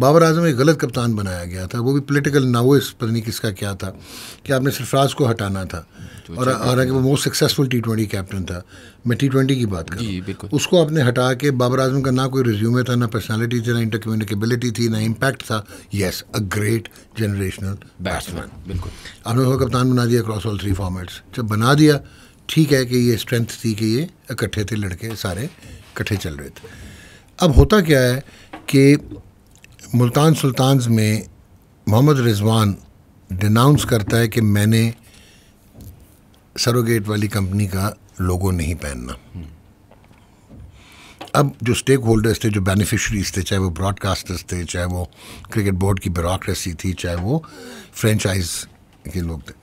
बाबर आजम एक गलत कप्तान बनाया गया था वो भी पोलिटिकल ना वो इस पर नहीं किसका क्या था कि आपने सरफराज को हटाना था तो और अच्छा हालांकि वो most successful T twenty captain था मैं टी ट्वेंटी की बात कर उसको आपने हटा के बाबर आजम का ना कोई रिज्यूमे था ना पर्सनैलिटी थी ना इंटर कम्युनिकेबिलिटी थी ना इम्पैक्ट था yes a great generational batsman बिल्कुल आपने उसको कप्तान बना दिया क्रॉस ऑल थ्री फॉर्मेट्स जब बना दिया ठीक है कि ये स्ट्रेंथ थी कि ये इकट्ठे थे लड़के सारे इकट्ठे चल रहे थे अब होता क्या है कि मुल्तान सुल्तान में मोहम्मद रिजवान डिनाउंस करता है कि मैंने सरोगेट वाली कंपनी का लोगो नहीं पहनना अब जो स्टेक होल्डर्स थे जो बेनिफिशरीज थे चाहे वो ब्रॉडकास्टर्स थे चाहे वो क्रिकेट बोर्ड की ब्यूरोसी थी चाहे वो फ्रेंचाइज के लोग थे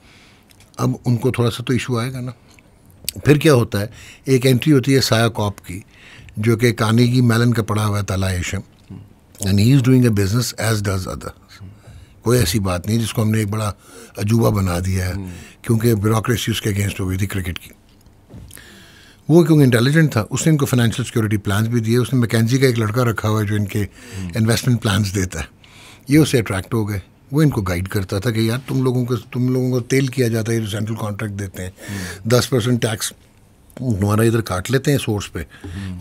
अब उनको थोड़ा सा तो इशू आएगा ना फिर क्या होता है एक एंट्री होती है साया कॉप की जो कि कानेगी मैलन का पड़ा हुआ है तला एशम and he is doing a business as does other कोई ऐसी बात नहीं जिसको हमने एक बड़ा अजूबा बना दिया है क्योंकि ब्यूरोसी उसके अगेंस्ट हो गई थी क्रिकेट की वो क्योंकि इंटेलिजेंट था उसने इनको फाइनेंशियल सिक्योरिटी प्लान भी दिए उसने मैकेजी का एक लड़का रखा हुआ है जो इनके इन्वेस्टमेंट प्लान्स देता है ये उसे अट्रैक्ट हो गए वो इनको गाइड करता था कि यार तुम लोगों को तुम लोगों को तेल किया जाता है ये सेंट्रल कॉन्ट्रैक्ट देते हैं दस परसेंट टैक्स तुम्हारा इधर काट लेते हैं सोर्स पे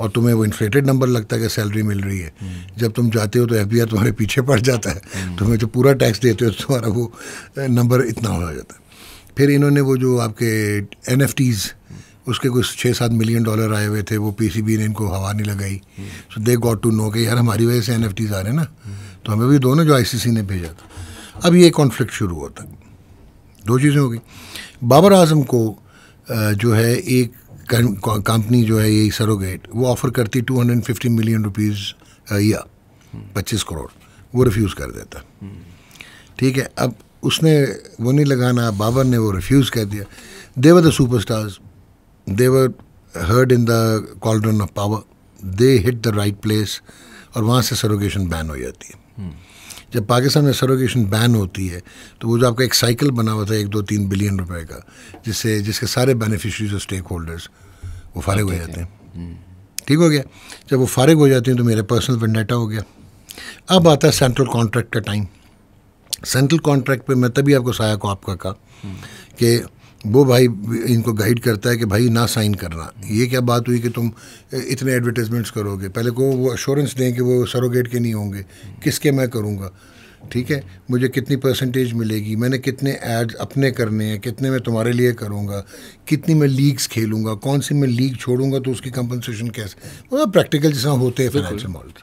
और तुम्हें वो इन्फ्लेटेड नंबर लगता है कि सैलरी मिल रही है जब तुम जाते हो तो एफ तुम्हारे पीछे पड़ जाता है तुम्हें जो पूरा टैक्स देते हो तो तुम्हारा वो नंबर इतना हो जाता है फिर इन्होंने वो जो आपके एन उसके कुछ छः सात मिलियन डॉलर आए हुए थे वो पी ने इनको हवा नहीं लगाई so they got to know कि यार हमारी वजह से एन आ रहे हैं ना तो हमें भी दोनों जो आई ने भेजा था अब ये कॉन्फ्लिक्ट शुरू होता दो चीज़ें हो गई बाबर आजम को जो है एक कंपनी जो है यही सरोगेट वो ऑफ़र करती two hundred fifty million rupees या पच्चीस करोड़ वो रिफ्यूज़ कर देता ठीक है अब उसने वो नहीं लगाना बाबर ने वो रिफ्यूज़ कर दिया they were the super stars they were heard in the cauldron of power they hit the right place और वहाँ से सरोगेशन बैन हो जाती है जब पाकिस्तान में सरोगेशन बैन होती है तो वो जो आपका एक साइकिल बना हुआ था एक दो तीन बिलियन रुपए का जिससे जिसके सारे बेनिफिशरीज और स्टेक होल्डर्स वो फारिग हो जाते हैं हम्म। ठीक हो गया जब वो फारिग हो जाते हैं तो मेरा पर्सनल वेंडेटा हो गया अब आता है सेंट्रल कॉन्ट्रैक्ट का टाइम सेंट्रल कॉन्ट्रैक्ट पे मैं तभी आपको सहायक हूँ आपका कहा हम्म। कि वो भाई इनको गाइड करता है कि भाई ना साइन करना ये क्या बात हुई कि तुम इतने एडवर्टाइजमेंट्स करोगे पहले को वो अश्योरेंस दें कि वो सरोगेट के नहीं होंगे किसके मैं करूँगा ठीक है मुझे कितनी परसेंटेज मिलेगी मैंने कितने एड्स अपने करने हैं कितने मैं तुम्हारे लिए करूँगा कितनी मैं लीग्स खेलूँगा कौन सी मैं लीग छोड़ूंगा तो उसकी कंपनसेशन कैसे मतलब प्रैक्टिकल जिस होते हैं फाइनेंशियल मॉडल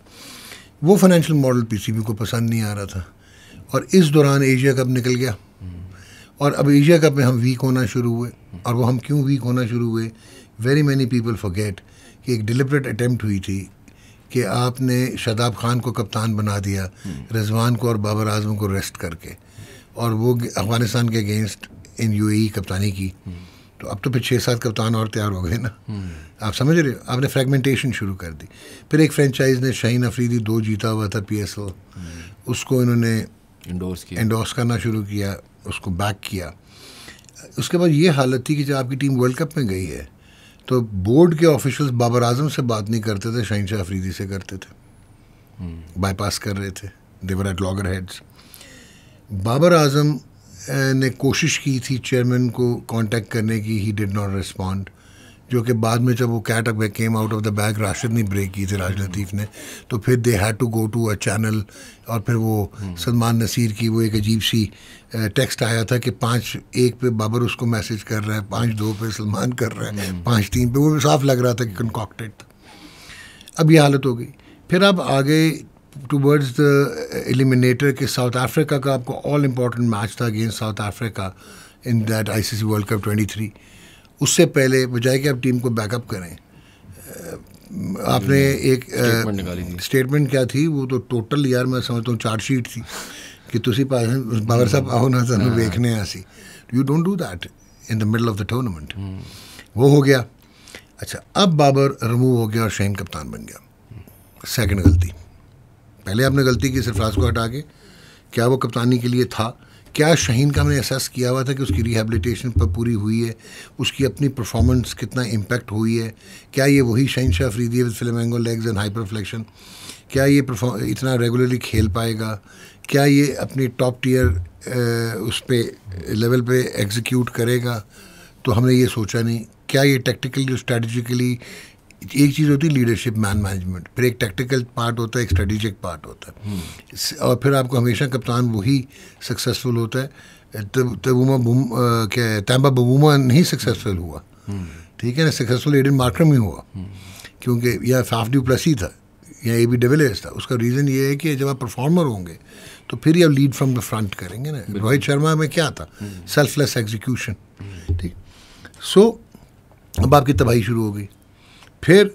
वो फाइनेंशियल मॉडल पीसीबी को पसंद नहीं आ रहा था और इस दौरान एशिया कप निकल गया और अब एशिया कप में हम वीक होना शुरू हुए और वो हम क्यों वीक होना शुरू हुए वेरी मैनी पीपल फॉरगेट कि एक डिलिबरेट अटैम्प्ट हुई थी कि आपने शदाब खान को कप्तान बना दिया रिजवान को और बाबर आजम को रेस्ट करके और वो अफगानिस्तान के अगेंस्ट इन यू e कप्तानी की तो अब तो फिर छः सात कप्तान और तैयार हो गए ना आप समझ रहे हो आपने फ्रेगमेंटेशन शुरू कर दी फिर एक फ्रेंचाइज ने शहीन अफरीदी दो जीता हुआ था पी उसको इन्होंने इंडोर्स किया इंडोर्स करना शुरू किया उसको बैक किया उसके बाद ये हालत थी कि जब आपकी टीम वर्ल्ड कप में गई है तो बोर्ड के ऑफिशल्स बाबर आजम से बात नहीं करते थे शहनशाह अफरीदी से करते थे बाईपास कर रहे थे they were at loggerheads Babar Azam ने कोशिश की थी चेयरमैन को कांटेक्ट करने की ही डिड नॉट रिस्पॉन्ड जो कि बाद में जब वो cat up came out of the bag Rashid ने ब्रेक की थी राज लतीफ़ ने तो फिर they had to go to a channel और फिर वो हम्म। सलमान नसीर की वो एक अजीब सी टेक्स्ट आया था कि पाँच एक पे बाबर उसको मैसेज कर रहा है पाँच दो पे सलमान कर रहा है हम्म। पाँच तीन पे वो भी साफ लग रहा था कि कंकॉक्टेड था अब ये हालत हो गई फिर आप आगे टूवर्ड्स द एलिमिनेटर के साउथ अफ्रीका का आपको ऑल इम्पॉर्टेंट मैच था against South Africa in that ICC world cup 23 उससे पहले बजाय कि आप टीम को बैकअप करें आपने हम्म। एक स्टेटमेंट क्या थी वो तो टोटल यार मैं समझता हूँ चार्जशीट थी कि तुम ਬਾਬਰ ਸਾਹਿਬ ਆਓ ਨਾ ਸਾਨੂੰ ਵੇਖਨੇ ਆ ਅਸੀਂ you don't do in the middle of the tournament वो हो गया अच्छा अब बाबर रिमूव हो गया और शहीन कप्तान बन गया सेकेंड गलती पहले आपने गलती की सरफराज को हटा के क्या वो कप्तानी के लिए था क्या शहीन का हमने एहसास किया हुआ था कि उसकी रिहेबलीटेशन पर पूरी हुई है उसकी अपनी परफॉर्मेंस कितना इम्पेक्ट हुई है क्या ये वही Shaheen Shah Afridi with flamingo legs and hyper flexion क्या ये इतना रेगुलरली खेल पाएगा क्या ये अपनी टॉप टीयर उस पर लेवल पे एग्जीक्यूट करेगा तो हमने ये सोचा नहीं क्या ये टेक्टिकली स्ट्रेटजिकली एक चीज़ होती है लीडरशिप मैन मैनेजमेंट फिर एक टेक्टिकल पार्ट होता है एक स्ट्रेटेजिक पार्ट होता है हम्म। और फिर आपको हमेशा कप्तान वही सक्सेसफुल होता है तब तबूमा बुम क्या तैम्बा बबूमा नहीं सक्सेसफुल हुआ हम्म। ठीक है ना सक्सेसफुल एडिन मार्क्रम ही हुआ हम्म। क्योंकि यह फाफ ड्यू प्लस ही था या ए बी डिविलियर्स था उसका रीज़न ये है कि जब आप परफॉर्मर होंगे तो फिर ये लीड फ्रॉम द फ्रंट करेंगे ना रोहित शर्मा में क्या था सेल्फलेस हम्म। एग्जीक्यूशन ठीक सो अब आपकी तबाही शुरू हो गई फिर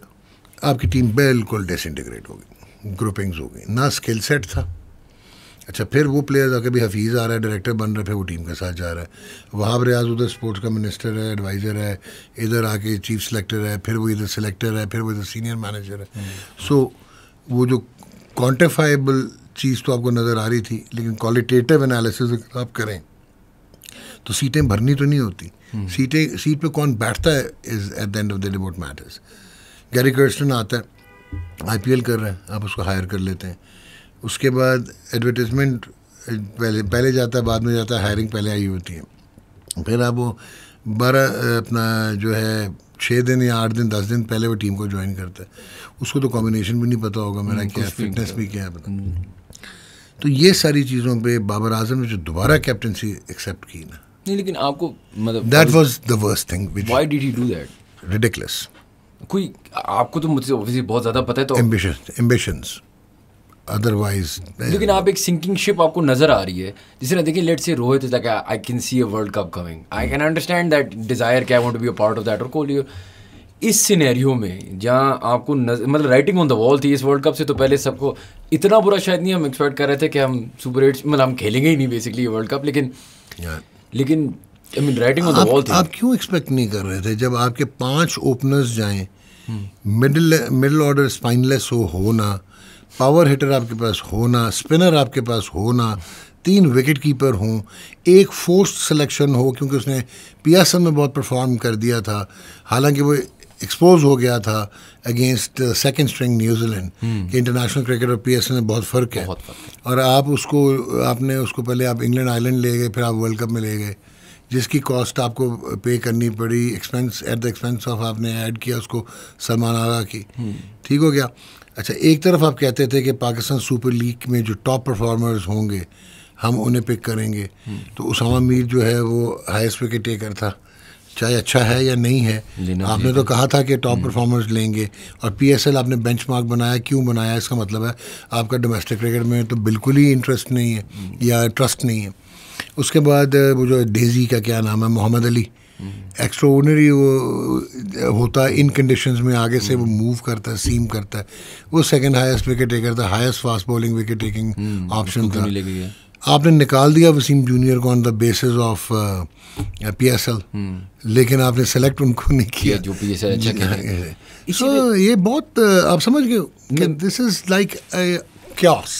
आपकी टीम बिल्कुल डिसइंटीग्रेट हो गई ग्रुपिंग्स हो गई ना स्किल सेट था अच्छा फिर वो प्लेयर आके भी हफीज़ आ रहा है डायरेक्टर बन रहा है फिर वो टीम के साथ जा रहा है वहाब रियाज उधर स्पोर्ट्स का मिनिस्टर है एडवाइज़र है इधर आके चीफ सेलेक्टर है फिर वो इधर सेलेक्टर है फिर वो इधर सीनियर मैनेजर है सो हम्म। so, वो जो क्वान्टिफाइबल चीज़ तो आपको नज़र आ रही थी लेकिन क्वालिटेटिव एनालिसिस अगर आप करें तो सीटें भरनी तो नहीं होती हम्म। सीटें सीट पे कौन बैठता है is at the end of the day what matters Gary Kirsten आता है आईपीएल कर रहे हैं आप उसको हायर कर लेते हैं उसके बाद एडवर्टीजमेंट पहले पहले जाता है बाद में जाता है हायरिंग पहले आई होती है फिर आप वो बारह अपना जो है छः दिन या आठ दिन दस दिन पहले वो टीम को ज्वाइन करता है उसको तो कॉम्बिनेशन भी नहीं पता होगा मेरा hmm, क्या फिटनेस भी क्या है पता hmm. तो ये सारी चीज़ों पे बाबर आजम ने जो दोबारा कैप्टनसी एक्सेप्ट की ना नहीं लेकिन आपको मतलब that was the worst thing why did he do that ridiculous कोई आपको तो मुझसे ऑब्वियसली बहुत ज़्यादा पता है तो एम्बिशंस एम्बिशंस अदरवाइज लेकिन आप एक सिंकिंग शिप आपको नजर आ रही है जिसे ना देखिए let say Rohit is like I can see a world cup coming I can understand that desire can want to be a part of that और कोहली इस सिनेरियो में जहाँ आपको नज... मतलब राइटिंग ऑन द वॉल थी इस वर्ल्ड कप से तो पहले सबको इतना बुरा शायद नहीं हम एक्सपेक्ट कर रहे थे कि हम सुपर एट्स मतलब हम खेलेंगे ही नहीं बेसिकली ये वर्ल्ड कप लेकिन लेकिन I mean writing on the wall थी आप क्यों एक्सपेक्ट नहीं कर रहे थे जब आपके पांच ओपनर्स जाएं मिडिल मिडिल ऑर्डर स्पाइनलेस हो ना पावर हिटर आपके पास होना स्पिनर आपके पास होना तीन विकेट कीपर हों एक फोर्स सिलेक्शन हो क्योंकि उसने पियासन में बहुत परफॉर्म कर दिया था हालांकि वो एक्सपोज हो गया था अगेंस्ट सेकंड स्ट्रिंग न्यूजीलैंड के इंटरनेशनल क्रिकेट और पीएसएल में बहुत फ़र्क है बहुत और आप उसको आपने उसको पहले आप इंग्लैंड आइलैंड ले गए फिर आप वर्ल्ड कप में ले गए जिसकी कॉस्ट आपको पे करनी पड़ी expense at the expense of आपने ऐड किया उसको सलमान आगा की हम्म। ठीक हो गया अच्छा एक तरफ आप कहते थे कि पाकिस्तान सुपर लीग में जो टॉप परफॉर्मर्स होंगे हम उन्हें पिक करेंगे तो उसामा मीर जो है वो हाइस्ट विकेट टेकर था चाहे अच्छा है या नहीं है आपने तो कहा था कि टॉप परफॉर्मर्स हम्म। लेंगे और पीएसएल आपने बेंचमार्क बनाया क्यों बनाया इसका मतलब है आपका डोमेस्टिक क्रिकेट में तो बिल्कुल ही इंटरेस्ट नहीं है हम्म। या ट्रस्ट नहीं है उसके बाद वो जो डेजी का क्या नाम है मोहम्मद अली एक्स्ट्रोडनरी वो होता है इन कंडीशन में आगे से वो मूव करता है सीम करता है वो सेकेंड हाइस्ट विकेट टेकर था highest fast bowling wicket taking option था आपने निकाल दिया वसीम जूनियर को on the basis of P S L लेकिन आपने सेलेक्ट उनको नहीं किया जो पी एस एल सो ये बहुत uh, आप समझ गए दिस इज लाइक क्यास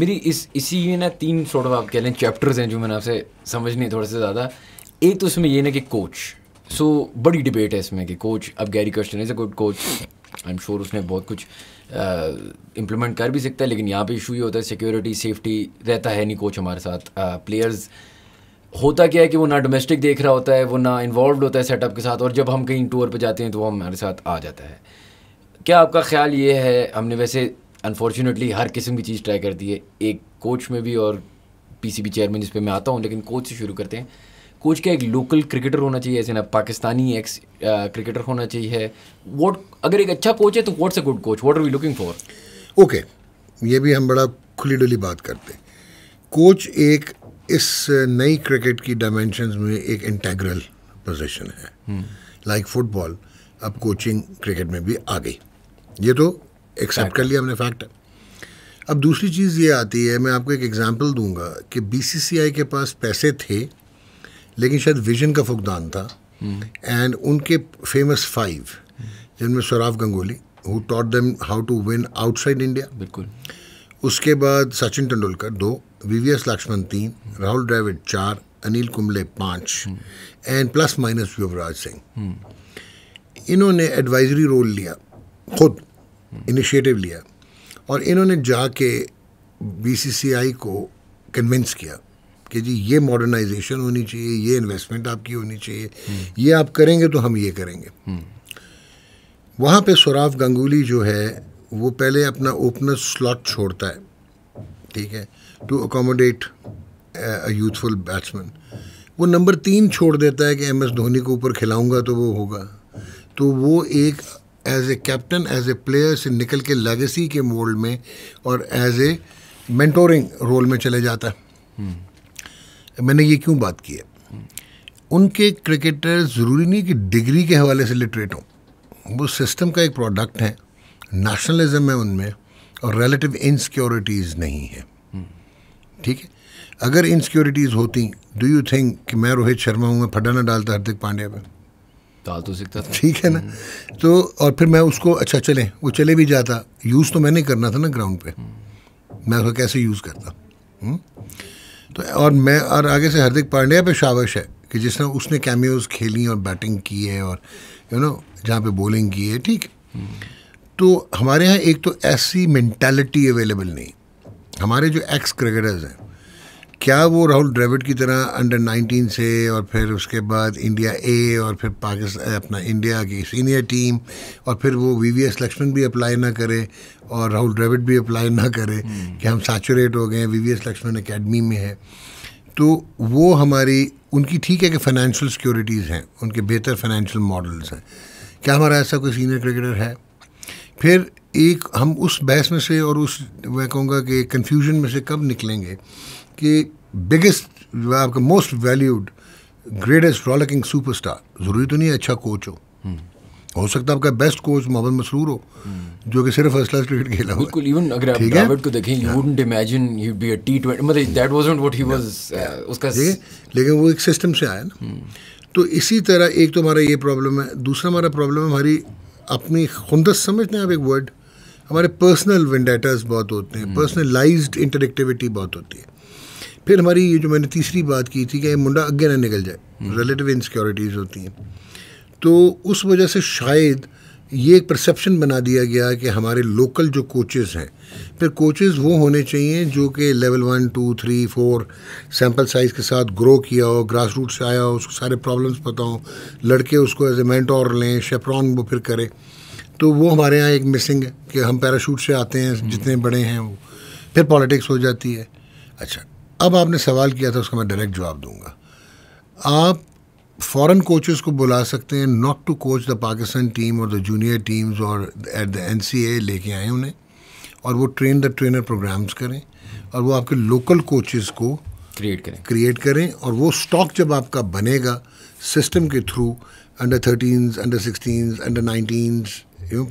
मेरी इस इसी ना तीन सॉर्ट आप कह लें चैप्टर्स हैं जो मैंने आपसे समझ नहीं थोड़े से ज़्यादा एक तो इसमें ये ना कि कोच सो so, बड़ी डिबेट है इसमें कि कोच अब Gary Kirsten is a good coach I am sure उसने बहुत कुछ इम्प्लीमेंट कर भी सकता है लेकिन यहाँ पे इशू ये होता है सिक्योरिटी सेफ्टी रहता है नहीं कोच हमारे साथ प्लेयर्स होता क्या है कि वो ना डोमेस्टिक देख रहा होता है वो ना इन्वॉल्व होता है सेटअप के साथ और जब हम कहीं टूर पर जाते हैं तो वो हमारे साथ आ जाता है क्या आपका ख्याल ये है हमने वैसे अनफॉर्चुनेटली हर किस्म की चीज़ ट्राई कर दी है एक कोच में भी और बी चेयरमैन जिस पर मैं आता हूँ लेकिन कोच से शुरू करते हैं कोच क्या एक लोकल क्रिकेटर होना चाहिए ऐसे ना पाकिस्तानी एक्स क्रिकेटर होना चाहिए वॉट अगर एक अच्छा कोच है तो what's a good coach what are we looking for okay ये भी हम बड़ा खुली डुली बात करते हैं कोच एक इस नई क्रिकेट की डायमेंशन में एक इंटेग्रल पोजिशन है लाइक hmm. फुटबॉल अब कोचिंग क्रिकेट में भी आ गई ये तो एक्सेप्ट कर लिया हमने फैक्ट अब दूसरी चीज़ ये आती है मैं आपको एक एग्जांपल दूंगा कि बीसीसीआई के पास पैसे थे लेकिन शायद विजन का फुकदान था एंड उनके फेमस फाइव जिनमें Sourav Ganguly who taught them how to win outside India बिल्कुल उसके बाद सचिन तेंदुलकर दो वी वी एस लक्ष्मण तीन राहुल ड्राइविड चार अनिल कुंबले पाँच and plus minus Yuvraj Singh इन्होंने एडवाइजरी रोल लिया खुद इनिशिएटिव लिया और इन्होंने जाके बी को कन्विंस किया कि जी ये मॉडर्नाइजेशन होनी चाहिए ये इन्वेस्टमेंट आपकी होनी चाहिए हम्म। ये आप करेंगे तो हम ये करेंगे हम्म। वहाँ पे सौराव गंगुली जो है वो पहले अपना ओपनर स्लॉट छोड़ता है ठीक है टू अकोमोडेट यूथफुल बैट्समैन वो नंबर तीन छोड़ देता है कि एम एस धोनी को ऊपर खिलाऊंगा तो वो होगा तो वो एक as a captain as a player से निकल के लेगेसी के मोल्ड में और एज ए मेंटोरिंग रोल में चले जाता है हम्म। मैंने ये क्यों बात की है उनके क्रिकेटर ज़रूरी नहीं कि डिग्री के हवाले से लिटरेट हों वो सिस्टम का एक प्रोडक्ट है नेशनलिज्म है उनमें और रिलेटिव इनसिक्योरिटीज़ नहीं है ठीक है अगर इनसिक्योरिटीज़ होती डू यू थिंक कि मैं रोहित शर्मा हूँ मैं फटा ना डालता हार्दिक पांड्या पर डाल तो सीखता ठीक है ना तो और फिर मैं उसको अच्छा चले वो चले भी जाता यूज़ तो मैंने करना था ना ग्राउंड पे मैं उसको कैसे यूज़ करता हुँ? हम्म? तो और मैं और आगे से हार्दिक पांड्या पे शाबश है कि जिस तरह उसने कैमियोज खेली और बैटिंग की है और यू नो जहाँ पे बॉलिंग की है ठीक तो हमारे यहाँ एक तो ऐसी मैंटेलिटी अवेलेबल नहीं हमारे जो एक्स क्रिकेटर्स हैं क्या वो राहुल ड्रेविड की तरह अंडर 19 से और फिर उसके बाद इंडिया ए और फिर पाकिस्तान अपना इंडिया की सीनियर टीम और फिर वो वी वी एस लक्ष्मण भी अप्लाई ना करे और राहुल ड्रेविड भी अप्लाई ना करे कि हम सैचुरेट हो गए V V S Laxman academy में है तो वो हमारी उनकी ठीक है कि फाइनेंशियल सिक्योरिटीज़ हैं उनके बेहतर फाइनेंशियल मॉडल्स हैं क्या हमारा ऐसा कोई सीनियर क्रिकेटर है फिर एक हम उस बहस में से और उस मैं कहूँगा कि कन्फ्यूजन में से कब निकलेंगे के बिगेस्ट जो है आपका most valued greatest rollicking superstar ज़रूरी तो नहीं है अच्छा कोच हो हो सकता है आपका बेस्ट कोच मोहम्मद मसरूर हो जो कि सिर्फ फर्स्ट क्लास क्रिकेट खेला बिल्कुल इवन अगर आप को देखें you wouldn't imagine he be a टी20 मतलब that wasn't what he was उसका लेकिन वो एक सिस्टम से आया ना hmm. तो इसी तरह एक तो हमारा ये प्रॉब्लम है दूसरा हमारा प्रॉब्लम है हमारी अपनी खुंदस समझते हैं आप एक वर्ड हमारे पर्सनल वेंडेटर्स बहुत होते हैं पर्सनलाइज्ड hmm. इंटरेक्टिविटी बहुत होती है फिर हमारी ये जो मैंने तीसरी बात की थी कि मुंडा अगे ना निकल जाए रिलेटिव हम्म। इनसिक्योरिटीज़ होती हैं तो उस वजह से शायद ये एक परसेप्शन बना दिया गया कि हमारे लोकल जो कोचेज़ हैं फिर कोचेज़ वो होने चाहिए जो कि level one two three four sample size के साथ ग्रो किया हो ग्रास रूट से आया हो उसको सारे प्रॉब्लम्स पता हो लड़के उसको एज ए मैंटोर लें शेप्रॉन वो फिर करें तो वो हमारे यहाँ एक मिसिंग है कि हम पैराशूट से आते हैं जितने बड़े हैं वो फिर पॉलिटिक्स हो जाती है अच्छा अब आपने सवाल किया था उसका मैं डायरेक्ट जवाब दूंगा आप फॉरेन कोचेस को बुला सकते हैं not to coach the Pakistan team और द जूनियर टीम्स और एट द एन लेके आए उन्हें और वो ट्रेन द ट्रेनर प्रोग्राम्स करें और वो आपके लोकल कोचेस को क्रिएट करें क्रिएट करें और वो स्टॉक जब आपका बनेगा सिस्टम के through under thirteen under sixteen under nineteen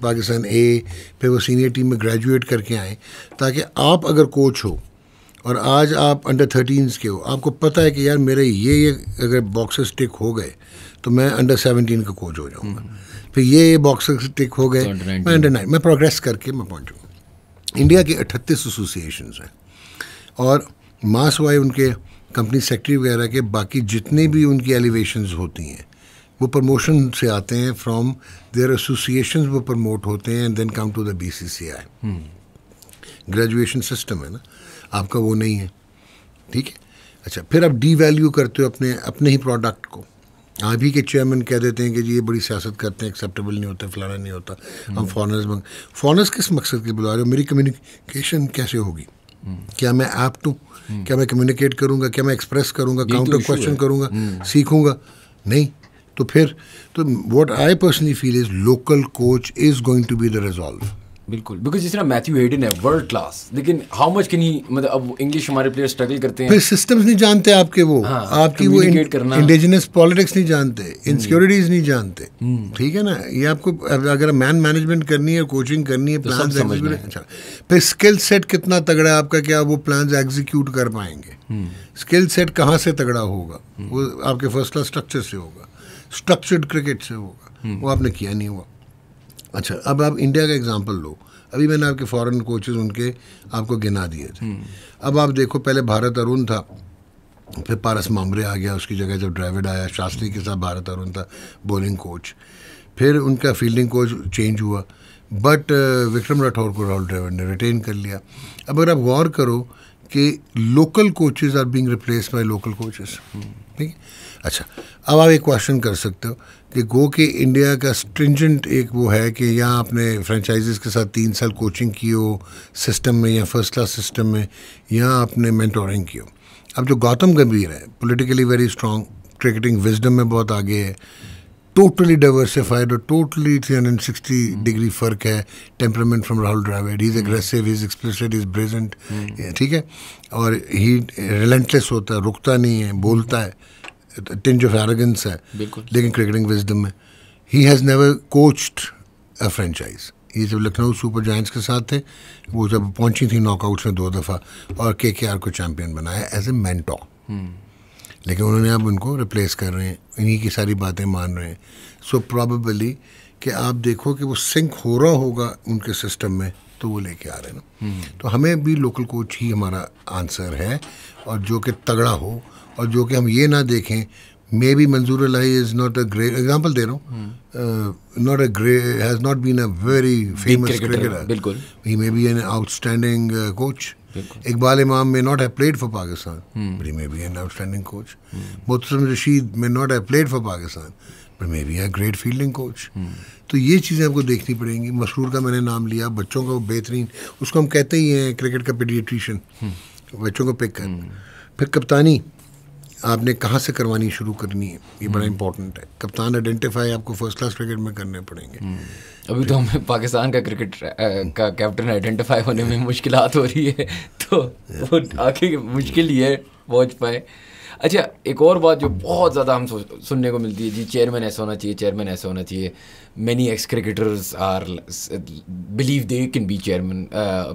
Pakistan A फिर वो सीनियर टीम में ग्रेजुएट करके आएँ ताकि आप अगर कोच हो और आज आप अंडर थर्टीन के हो आपको पता है कि यार मेरे ये ये अगर बॉक्सेस टिक हो गए तो मैं अंडर सेवनटीन का कोच हो जाऊँगा हम्म। फिर ये ये बॉक्सेस टिक हो गए मैं अंडर नाइन मैं प्रोग्रेस करके मैं पहुँचूँगा इंडिया के अठतीस एसोसिएशन हैं और मास वाई उनके कंपनी सेक्रेटरी वगैरह के बाकी जितने भी उनकी एलिवेशन होती हैं वो प्रमोशन से आते हैं फ्रॉम देयर एसोसिएशन वो प्रमोट होते हैं and then come to the B C C I graduation system है ना आपका वो नहीं है ठीक है अच्छा फिर आप डी वैल्यू करते हो अपने अपने ही प्रोडक्ट को आप ही के चेयरमैन कह देते हैं कि जी ये बड़ी सियासत करते हैं एक्सेप्टेबल नहीं होता फलाना नहीं होता हम फॉरनर्स मंग फॉरनर्स किस मकसद के बुला रहे हो मेरी कम्युनिकेशन कैसे होगी हम्म। क्या मैं ऐप हूँ हम्म। क्या मैं कम्युनिकेट करूँगा क्या मैं एक्सप्रेस करूँगा काउंटर क्वेश्चन तो करूँगा हम्म। सीखूंगा नहीं तो फिर तो what I personally feel is local coach is going to be the resolve बिल्कुल बिकॉज जिस तरह मैथ्यू हेडन है वर्ल्ड क्लास लेकिन हाउ मच कैन ही मतलब अब इंग्लिश हमारे प्लेयर स्ट्रगल करते हैं फिर सिस्टम्स नहीं जानते आपके वो हाँ, आपकी वो इंडिजिनस पॉलिटिक्स नहीं जानते इनसिक्योरिटीज हम्म। नहीं जानते हम्म। ठीक है ना ये आपको अगर मैन मैनेजमेंट करनी है कोचिंग करनी है प्लान तो अच्छा। फिर स्किल सेट कितना तगड़ा है आपका क्या वो प्लान एग्जीक्यूट कर पाएंगे स्किल हम्म। सेट कहाँ से तगड़ा होगा वो आपके फर्स्ट क्लास स्ट्रक्चर से होगा स्ट्रक्चर्ड क्रिकेट से होगा वो आपने किया नहीं हुआ अच्छा अब आप इंडिया का एग्जाम्पल लो अभी मैंने आपके फॉरेन कोचेज उनके आपको गिना दिए थे हम्म। अब आप देखो पहले भारत अरुण था फिर पारस मामरे आ गया उसकी जगह जब ड्राइविड आया शास्त्री के साथ भारत अरुण था बॉलिंग कोच फिर उनका फील्डिंग कोच चेंज हुआ बट विक्रम राठौर को राहुल ड्राइवर ने रिटेन कर लिया अब अगर आप गौर करो कि local coaches are being replace by local coaches ठीक है अच्छा अब आप एक क्वेश्चन कर सकते हो कि गो के इंडिया का स्ट्रिंजेंट एक वो है कि यहाँ आपने फ्रेंचाइजीज के साथ तीन साल कोचिंग की हो सिस्टम में या फर्स्ट क्लास सिस्टम में यहाँ आपने मेंटोरिंग की हो अब जो गौतम गंभीर है politically very strong cricketing wisdom में बहुत आगे है टोटली डाइवर्सिफाइड और टोटली थ्री सिक्सटी डिग्री फर्क है temperament from Rahul Dravid is aggressive is expressed is present ठीक है और ही रिलेंटलेस होता है रुकता नहीं है बोलता है टिंज ऑफ एरोगेंस है लेकिन क्रिकेटिंग विजडम में he has never coached a franchise ये जब लखनऊ सुपर जॉइंट्स के साथ थे वो जब पहुंची थी नॉकआउट्स में दो दफ़ा और के के आर को चैम्पियन बनाया एज ए मैंटॉ लेकिन उन्होंने अब उनको रिप्लेस कर रहे हैं इन्हीं की सारी बातें मान रहे हैं सो so, प्रॉबली कि आप देखो कि वो सिंक हो रहा होगा उनके सिस्टम में तो वो लेके आ रहे हैं ना तो हमें भी लोकल कोच ही हमारा आंसर है और जो कि तगड़ा हो और जो कि हम ये ना देखें may be Manzoor Elahi is not a great example दे रहा हूँ not a great has not been a very famous cricketer he may be an outstanding coach Iqbal Imam may not have played for Pakistan but he may be an outstanding coach Mutassim Rashid may not have played for Pakistan but may be a great fielding coach तो ये चीज़ें आपको देखनी पड़ेंगी मसरूर का मैंने नाम लिया बच्चों का बेहतरीन उसको हम कहते ही हैं क्रिकेट का पीडियट्रिशियन हम्म। बच्चों को पिक कर हम्म। फिर कप्तानी आपने कहाँ से करवानी शुरू करनी है ये बड़ा इंपॉर्टेंट है कप्तान आइडेंटिफाई आपको फर्स्ट क्लास क्रिकेट में करने पड़ेंगे हम्म। अभी तो हमें पाकिस्तान का क्रिकेट का कैप्टन आइडेंटिफाई होने में मुश्किल हो रही है तो वो आखिर मुश्किल ही है पहुँच पाए अच्छा एक और बात जो बहुत ज़्यादा हम सुनने को मिलती है जी चेयरमैन ऐसा होना चाहिए चेयरमैन ऐसा होना चाहिए many ex cricketers are believe they can be chairman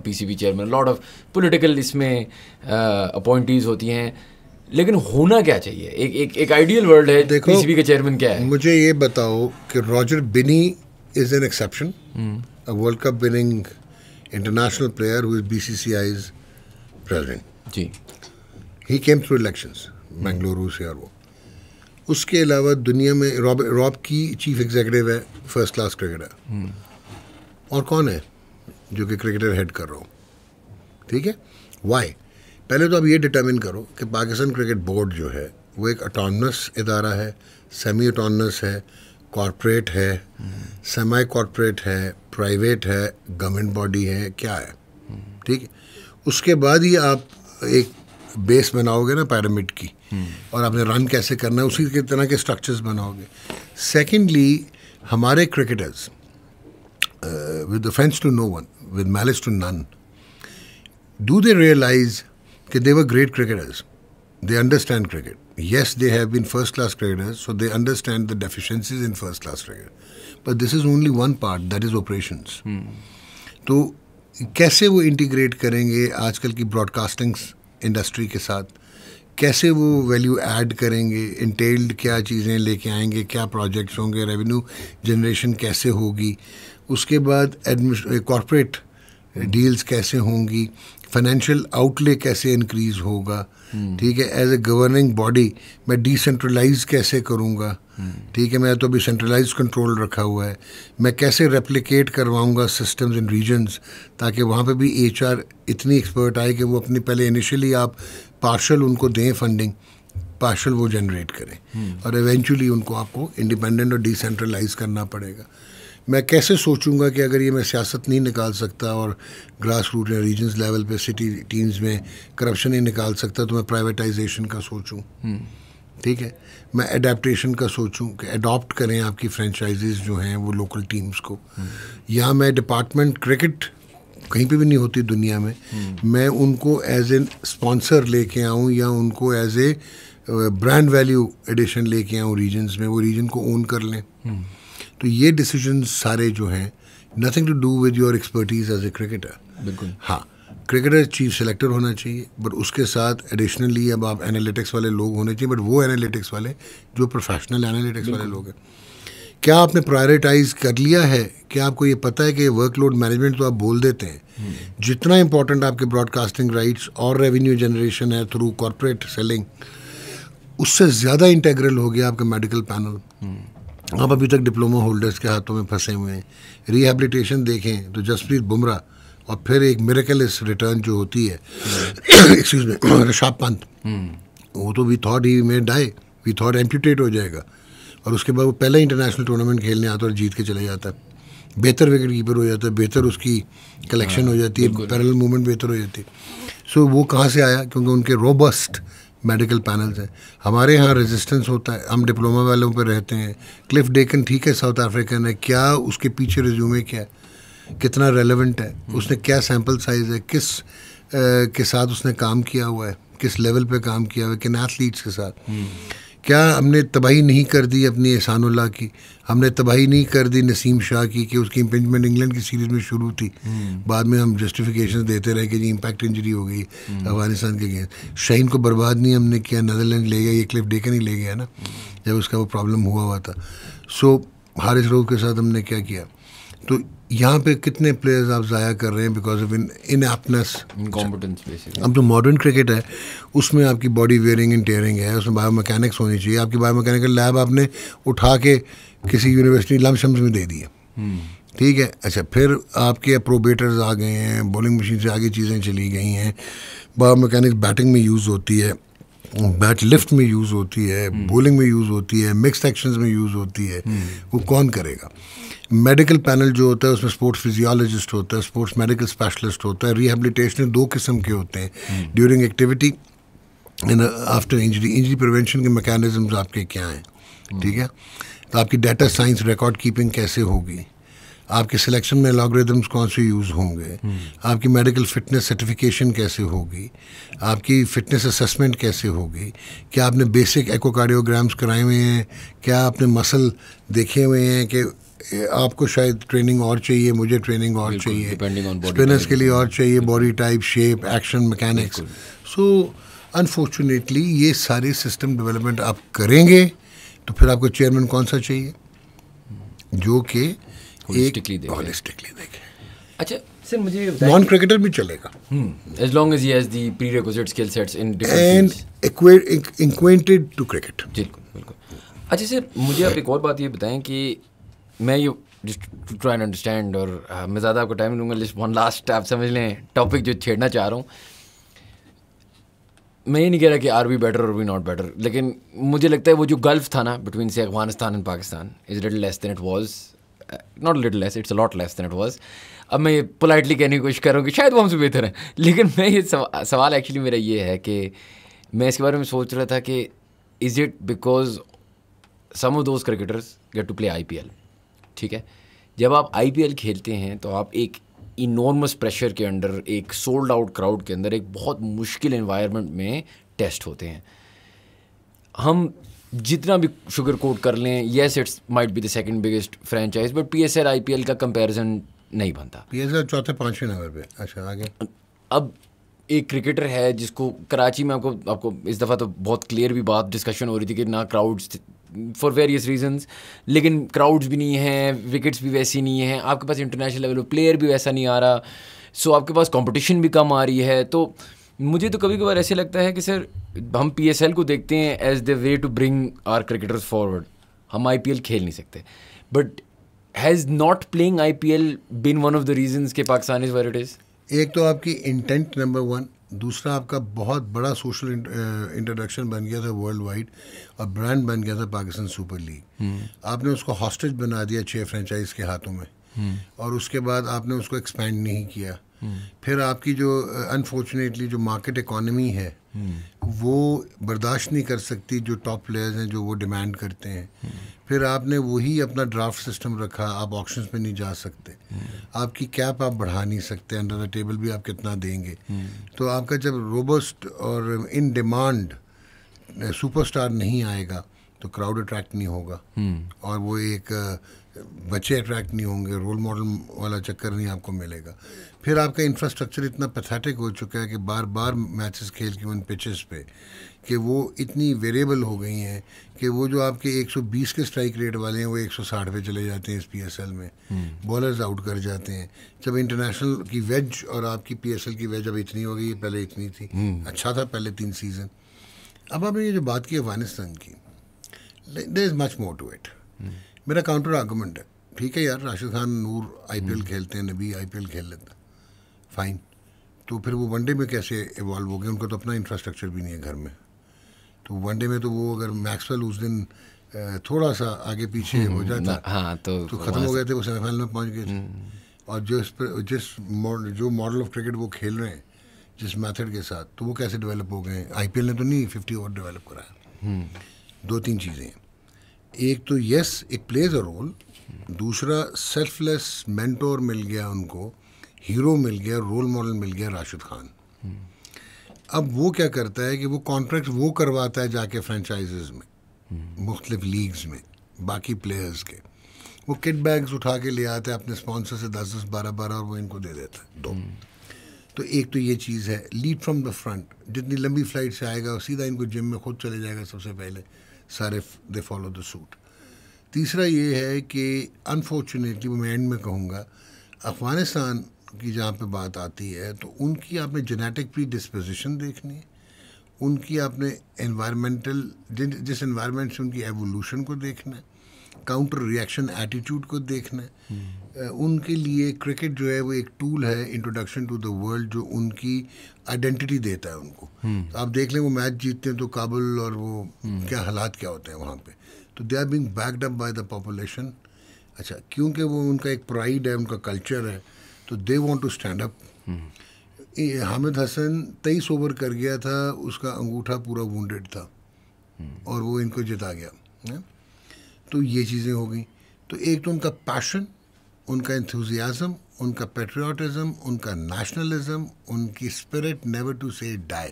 P C B chairman lot of political इसमें अपॉइंटीज़ होती हैं लेकिन होना क्या चाहिए एक एक एक आइडियल वर्ल्ड है देखो पीसीबी के चेयरमैन क्या है मुझे ये बताओ कि Roger Binny is an exception a world cup winning international player who is BCCI's president जी he came through elections Bengaluru से और वो उसके अलावा दुनिया में रॉब रॉब की चीफ एग्जीक्यूटिव है फर्स्ट क्लास क्रिकेटर और कौन है जो कि क्रिकेटर हेड कर रहा हूँ ठीक है वाई पहले तो आप ये डिटर्मिन करो कि पाकिस्तान क्रिकेट बोर्ड जो है वो एक अटोनमस इदारा है सेमी अटोनमस है कॉरपोरेट है सेमी कॉरपोरेट है प्राइवेट है गवर्नमेंट बॉडी है क्या है ठीक है उसके बाद ही आप एक बेस बनाओगे ना पैरामिड की और आपने रन कैसे करना है उसी के तरह के स्ट्रक्चर्स बनाओगे सेकेंडली हमारे cricketers with offence to no one with malice to none do they realise कि they're great cricketers they understand cricket yes they have been first class cricketers so they understand the deficiencies in first class cricket but this is only one part that is operation तो कैसे वो integrate करेंगे आजकल की broadcasting industry के साथ कैसे वो वैल्यू ऐड करेंगे इंटेल्ड क्या चीज़ें लेके आएंगे क्या प्रोजेक्ट्स होंगे रेवेन्यू जनरेशन कैसे होगी उसके बाद एडमिश कॉरपोरेट डील्स कैसे होंगी फाइनेंशियल आउटले कैसे इंक्रीज होगा ठीक है एज ए गवर्निंग बॉडी मैं डिसेंट्रलाइज कैसे करूँगा ठीक है मैं तो अभी सेंट्रलाइज कंट्रोल रखा हुआ है मैं कैसे रेप्लिकेट करवाऊँगा सिस्टम्स इन रीजन्स ताकि वहाँ पे भी एच इतनी एक्सपर्ट आए कि वो अपने पहले इनिशियली आप पार्शल उनको दें फंडिंग पार्शल वो जनरेट करें और एवेंचुअली उनको आपको इंडिपेंडेंट और डिसेंट्रलाइज करना पड़ेगा मैं कैसे सोचूंगा कि अगर ये मैं सियासत नहीं निकाल सकता और ग्रास रूट या रीजन्स लेवल पे सिटी टीम्स में करप्शन नहीं निकाल सकता तो मैं प्राइवेटाइजेशन का सोचूं हम्म। ठीक है मैं अडेप्टशन का सोचूं कि अडॉप्ट करें आपकी फ्रेंचाइजीज जो हैं वो लोकल टीम्स को हम्म। या मैं डिपार्टमेंट क्रिकेट कहीं पे भी नहीं होती दुनिया में हम्म। मैं उनको एज ए स्पॉन्सर लेके आऊँ या उनको as a brand value addition लेके आऊँ रीजन्स में वो रीजन को ओन कर लें तो ये डिसीजन सारे जो हैं nothing to do with your expertise as a cricketer बिल्कुल हाँ क्रिकेटर चीफ सेलेक्टर होना चाहिए बट उसके साथ एडिशनली अब आप एनालिटिक्स वाले लोग होने चाहिए बट वो एनालिटिक्स वाले जो प्रोफेशनल एनालिटिक्स वाले लोग हैं क्या आपने प्रायोरिटाइज कर लिया है क्या आपको ये पता है कि वर्कलोड मैनेजमेंट तो आप बोल देते हैं हम्म। जितना इंपॉर्टेंट आपके ब्रॉडकास्टिंग राइट्स और रेवेन्यू जनरेशन है थ्रू कॉरपोरेट सेलिंग उससे ज़्यादा इंटेग्रल हो गया आपका मेडिकल हम्म। पैनल आप अभी तक डिप्लोमा होल्डर्स के हाथों में फंसे हुए हैं रिहेबिलिटेशन देखें तो जसप्रीत बुमराह और फिर एक मेरेकलिस रिटर्न जो होती है एक्सक्यूज हम्म। में ऋषभ पंत हम्म। वो तो we thought he may die we thought amputate हो जाएगा और उसके बाद वो पहला इंटरनेशनल टूर्नामेंट खेलने आता है और जीत के चला जाता है बेहतर विकेट कीपर हो जाता है बेहतर उसकी कलेक्शन हाँ, हो जाती है पैरल मूवमेंट बेहतर हो जाती है सो so, वो कहाँ से आया क्योंकि उनके रोबस्ट मेडिकल पैनल्स हैं हमारे यहाँ रेजिस्टेंस होता है हम डिप्लोमा वालों पर रहते हैं क्लिफ डेकन ठीक है साउथ अफ्रीकन है क्या उसके पीछे रिज्यूमे क्या है कितना रेलेवेंट है उसने क्या सैम्पल साइज़ है किस आ, के साथ उसने काम किया हुआ है किस लेवल पे काम किया हुआ है किन एथलीट्स के साथ हम्म। क्या हमने तबाही नहीं कर दी अपनी एहसानुल्ला की हमने तबाही नहीं कर दी नसीम शाह की कि उसकी इम्पिंचमेंट इंग्लैंड की सीरीज़ में शुरू थी हम्म। बाद में हम जस्टिफिकेशन देते रहे कि जी इम्पैक्ट इंजरी हो गई हम्म। अफगानिस्तान के गेंद शहीन को बर्बाद नहीं हमने किया नदरलैंड ले गया ये क्लिप डे नहीं ले गया ना जब उसका वो प्रॉब्लम हुआ हुआ था सो हारिस रोग के साथ हमने क्या किया तो यहाँ पे कितने प्लेयर्स आप ज़ाया कर रहे हैं बिकॉज ऑफ इन इन एपनेस अब जो मॉडर्न क्रिकेट है उसमें आपकी बॉडी वेयरिंग एंड टेयरिंग है उसमें बायो मैकेनिक्स होनी चाहिए आपकी बायो मैकेनिकल लैब आपने उठा के किसी यूनिवर्सिटी लमशम्स में दे दी है hmm. ठीक है अच्छा फिर आपके अप्रोबेटर्स आ गए हैं बॉलिंग मशीन से आगे चीज़ें चली गई हैं बायो मैकेनिक्स बैटिंग में यूज़ होती है बैट लिफ्ट में यूज़ होती है बोलिंग हम्म। में यूज़ होती है मिक्स एक्शन में यूज़ होती है हम्म। वो कौन करेगा मेडिकल पैनल जो होता है उसमें स्पोर्ट्स फिजियोलॉजिस्ट होता है स्पोर्ट्स मेडिकल स्पेशलिस्ट होता है रिहेबिलिटेशन दो किस्म के होते हैं during activity in after injury injury prevention के मैकेनिज्म आपके क्या हैं हम्म। ठीक है तो आपकी डाटा साइंस रिकॉर्ड कीपिंग कैसे होगी आपके सिलेक्शन में एलॉग्रिदम्स कौन से यूज़ होंगे हम्म। आपकी मेडिकल फिटनेस सर्टिफिकेशन कैसे होगी आपकी फिटनेस असेसमेंट कैसे होगी क्या आपने बेसिक एकोकार्डियोग्राम्स कराए हुए हैं क्या आपने मसल देखे हुए हैं कि आपको शायद ट्रेनिंग और चाहिए मुझे ट्रेनिंग और चाहिए स्पिनर्स के लिए और चाहिए body type shape action mechanics so unfortunately ये सारे सिस्टम डेवलपमेंट आप करेंगे तो फिर आपको चेयरमैन कौन सा चाहिए जो कि होलिस्टिकली होलिस्टिकली अच्छा सर मुझे नॉन क्रिकेटर भी चलेगा as long as skill sets in and acquainted to cricket बिल्कुल बिल्कुल अच्छा सर मुझे आप एक और बात ये बताएं कि मैं ये जस्ट टू ट्राई अंडरस्टैंड और मैं ज़्यादा आपको टाइम लूँगा जस्ट वन लास्ट आप समझ लें टॉपिक जो छेड़ना चाह रहा हूँ मैं ये नहीं कह रहा कि आर वी बेटर और वी नॉट बेटर लेकिन मुझे लगता है वो जो गल्फ था ना बिटवीन से Afghanistan and Pakistan is little less than it was not little less it's lot less than it was अब मैं ये पोलाइटली कहने की कोशिश कर रहा हूँ कि शायद वो हमसे बेहतर है लेकिन मैं ये सवाल एक्चुअली मेरा ये है कि मैं इसके बारे में सोच रहा था कि is it because some of those cricketers get to play I P L ठीक है जब आप आई पी एल खेलते हैं तो आप एक इनॉर्मस प्रेशर के अंडर एक सोल्ड आउट क्राउड के अंदर एक बहुत मुश्किल इन्वायरमेंट में टेस्ट होते हैं हम जितना भी शुगर कोट कर लें yes it's might be the second biggest franchise but P S P L का कंपैरिजन नहीं बनता पीएसएल चौथे पाँचवें नंबर पे अच्छा आगे अब एक क्रिकेटर है जिसको कराची में आपको आपको इस दफ़ा तो बहुत क्लियर भी बात डिस्कशन हो रही थी कि ना क्राउड्स फॉर वेरियस रीजंस लेकिन क्राउड्स भी नहीं हैं विकेट्स भी वैसी नहीं हैं आपके पास इंटरनेशनल लेवल पर प्लेयर भी वैसा नहीं आ रहा सो आपके पास कंपटीशन भी कम आ रही है तो मुझे तो कभी कभार ऐसे लगता है कि सर हम पी को देखते हैं as the way to bring our cricketers forward हम आई खेल नहीं सकते but has not playing I P L been one of the reason के Pakistan is where it is एक तो आपकी इंटेंट नंबर वन दूसरा आपका बहुत बड़ा सोशल इंट्रोडक्शन uh, बन गया था वर्ल्ड वाइड और ब्रांड बन गया था पाकिस्तान सुपर लीग हम्म। आपने उसको हॉस्टेज बना दिया छः फ्रेंचाइज के हाथों में हम्म। और उसके बाद आपने उसको एक्सपेंड नहीं किया फिर आपकी जो अनफॉर्चुनेटली uh, जो मार्केट इकोनमी है वो बर्दाश्त नहीं कर सकती जो टॉप प्लेयर्स हैं जो वो डिमांड करते हैं फिर आपने वही अपना ड्राफ्ट सिस्टम रखा आप ऑप्शन में नहीं जा सकते आपकी कैप आप बढ़ा नहीं सकते अंडर द टेबल भी आप कितना देंगे तो आपका जब रोबस्ट और इन डिमांड सुपरस्टार नहीं आएगा तो क्राउड अट्रैक्ट नहीं होगा और वो एक uh, बच्चे अट्रैक्ट नहीं होंगे रोल मॉडल वाला चक्कर नहीं आपको मिलेगा फिर आपका इंफ्रास्ट्रक्चर इतना पैथेटिक हो चुका है कि बार बार मैचेस खेल के उन पिचेस पे कि वो इतनी वेरिएबल हो गई हैं कि वो जो आपके 120 के स्ट्राइक रेट वाले हैं वो 160 पे चले जाते हैं इस पीएसएल में बॉलर्स हम्म। आउट कर जाते हैं जब इंटरनेशनल की वेज और आपकी पीएसएल की वेज अब इतनी हो गई है पहले इतनी थी हम्म। अच्छा था पहले तीन सीज़न अब आपने ये जो बात की अफगानिस्तान की there is much more to it मेरा काउंटर आर्गूमेंट है ठीक है यार राशिद खान नूर आईपीएल हम्म। खेलते हैं नबी आईपीएल खेल लेता फाइन तो फिर वो वनडे में कैसे इवॉल्व हो गए उनका तो अपना इंफ्रास्ट्रक्चर भी नहीं है घर में तो वनडे में तो वो अगर मैक्सवेल उस दिन थोड़ा सा आगे पीछे हो हम्म, जाता हाँ, तो, तो ख़त्म हो गए थे वो सेमीफाइनल में पहुंच गए थे हम्म। और जो इस पर जिस मॉडल जो मॉडल ऑफ क्रिकेट वो खेल रहे हैं जिस मेथड के साथ तो वो कैसे डेवलप हो गए आई ने तो नहीं फिफ्टी ओवर डेवलप कराया हम्म। दो तीन चीज़ें एक तो yes it plays a role दूसरा सेल्फलेस मेंटोर मिल गया उनको हीरो मिल गया रोल मॉडल मिल गया राशिद खान अब वो क्या करता है कि वो कॉन्ट्रैक्ट वो करवाता है जाके फ्रेंचाइजेज में मुख्तलिफ लीग्स में बाकी प्लेयर्स के वो किट बैग्स उठा के ले आता है अपने स्पॉन्सर से दस दस बारह बारह और वो इनको दे देता है दो तो एक तो ये चीज़ है लीड फ्रॉम द फ्रंट जितनी लंबी फ्लाइट से आएगा सीधा इनको जिम में खुद चले जाएगा सबसे पहले सारे दे फॉलो द सूट तीसरा ये है कि अनफॉर्चुनेटली मैं एंड में कहूँगा अफ़गानिस्तान की जहाँ पे बात आती है तो उनकी आपने जेनेटिक प्री डिस्पोजिशन देखनी है उनकी आपने एनवायरमेंटल जिस इन्वायरमेंट से उनकी एवोल्यूशन को देखना है काउंटर रिएक्शन एटीट्यूड को देखना है हम्म। उनके लिए क्रिकेट जो है वो एक टूल है इंट्रोडक्शन टू द वर्ल्ड जो उनकी आइडेंटिटी देता है उनको तो आप देख लें वो मैच जीतते हैं तो काबुल और वो हम्म। क्या हालात क्या होते हैं वहाँ पे तो they are being backed up by the population अच्छा क्योंकि वो उनका एक प्राइड है उनका कल्चर है तो they want to stand up Hamid Hassan तेईस ओवर कर गया था उसका अंगूठा पूरा वेड था और वो इनको जिता गया ने? तो ये चीज़ें हो गई तो एक तो उनका पैशन उनका इंथ्यूजियाज़म उनका पेट्रियाटिज़म उनका नेशनलिज्म उनकी spirit never to say die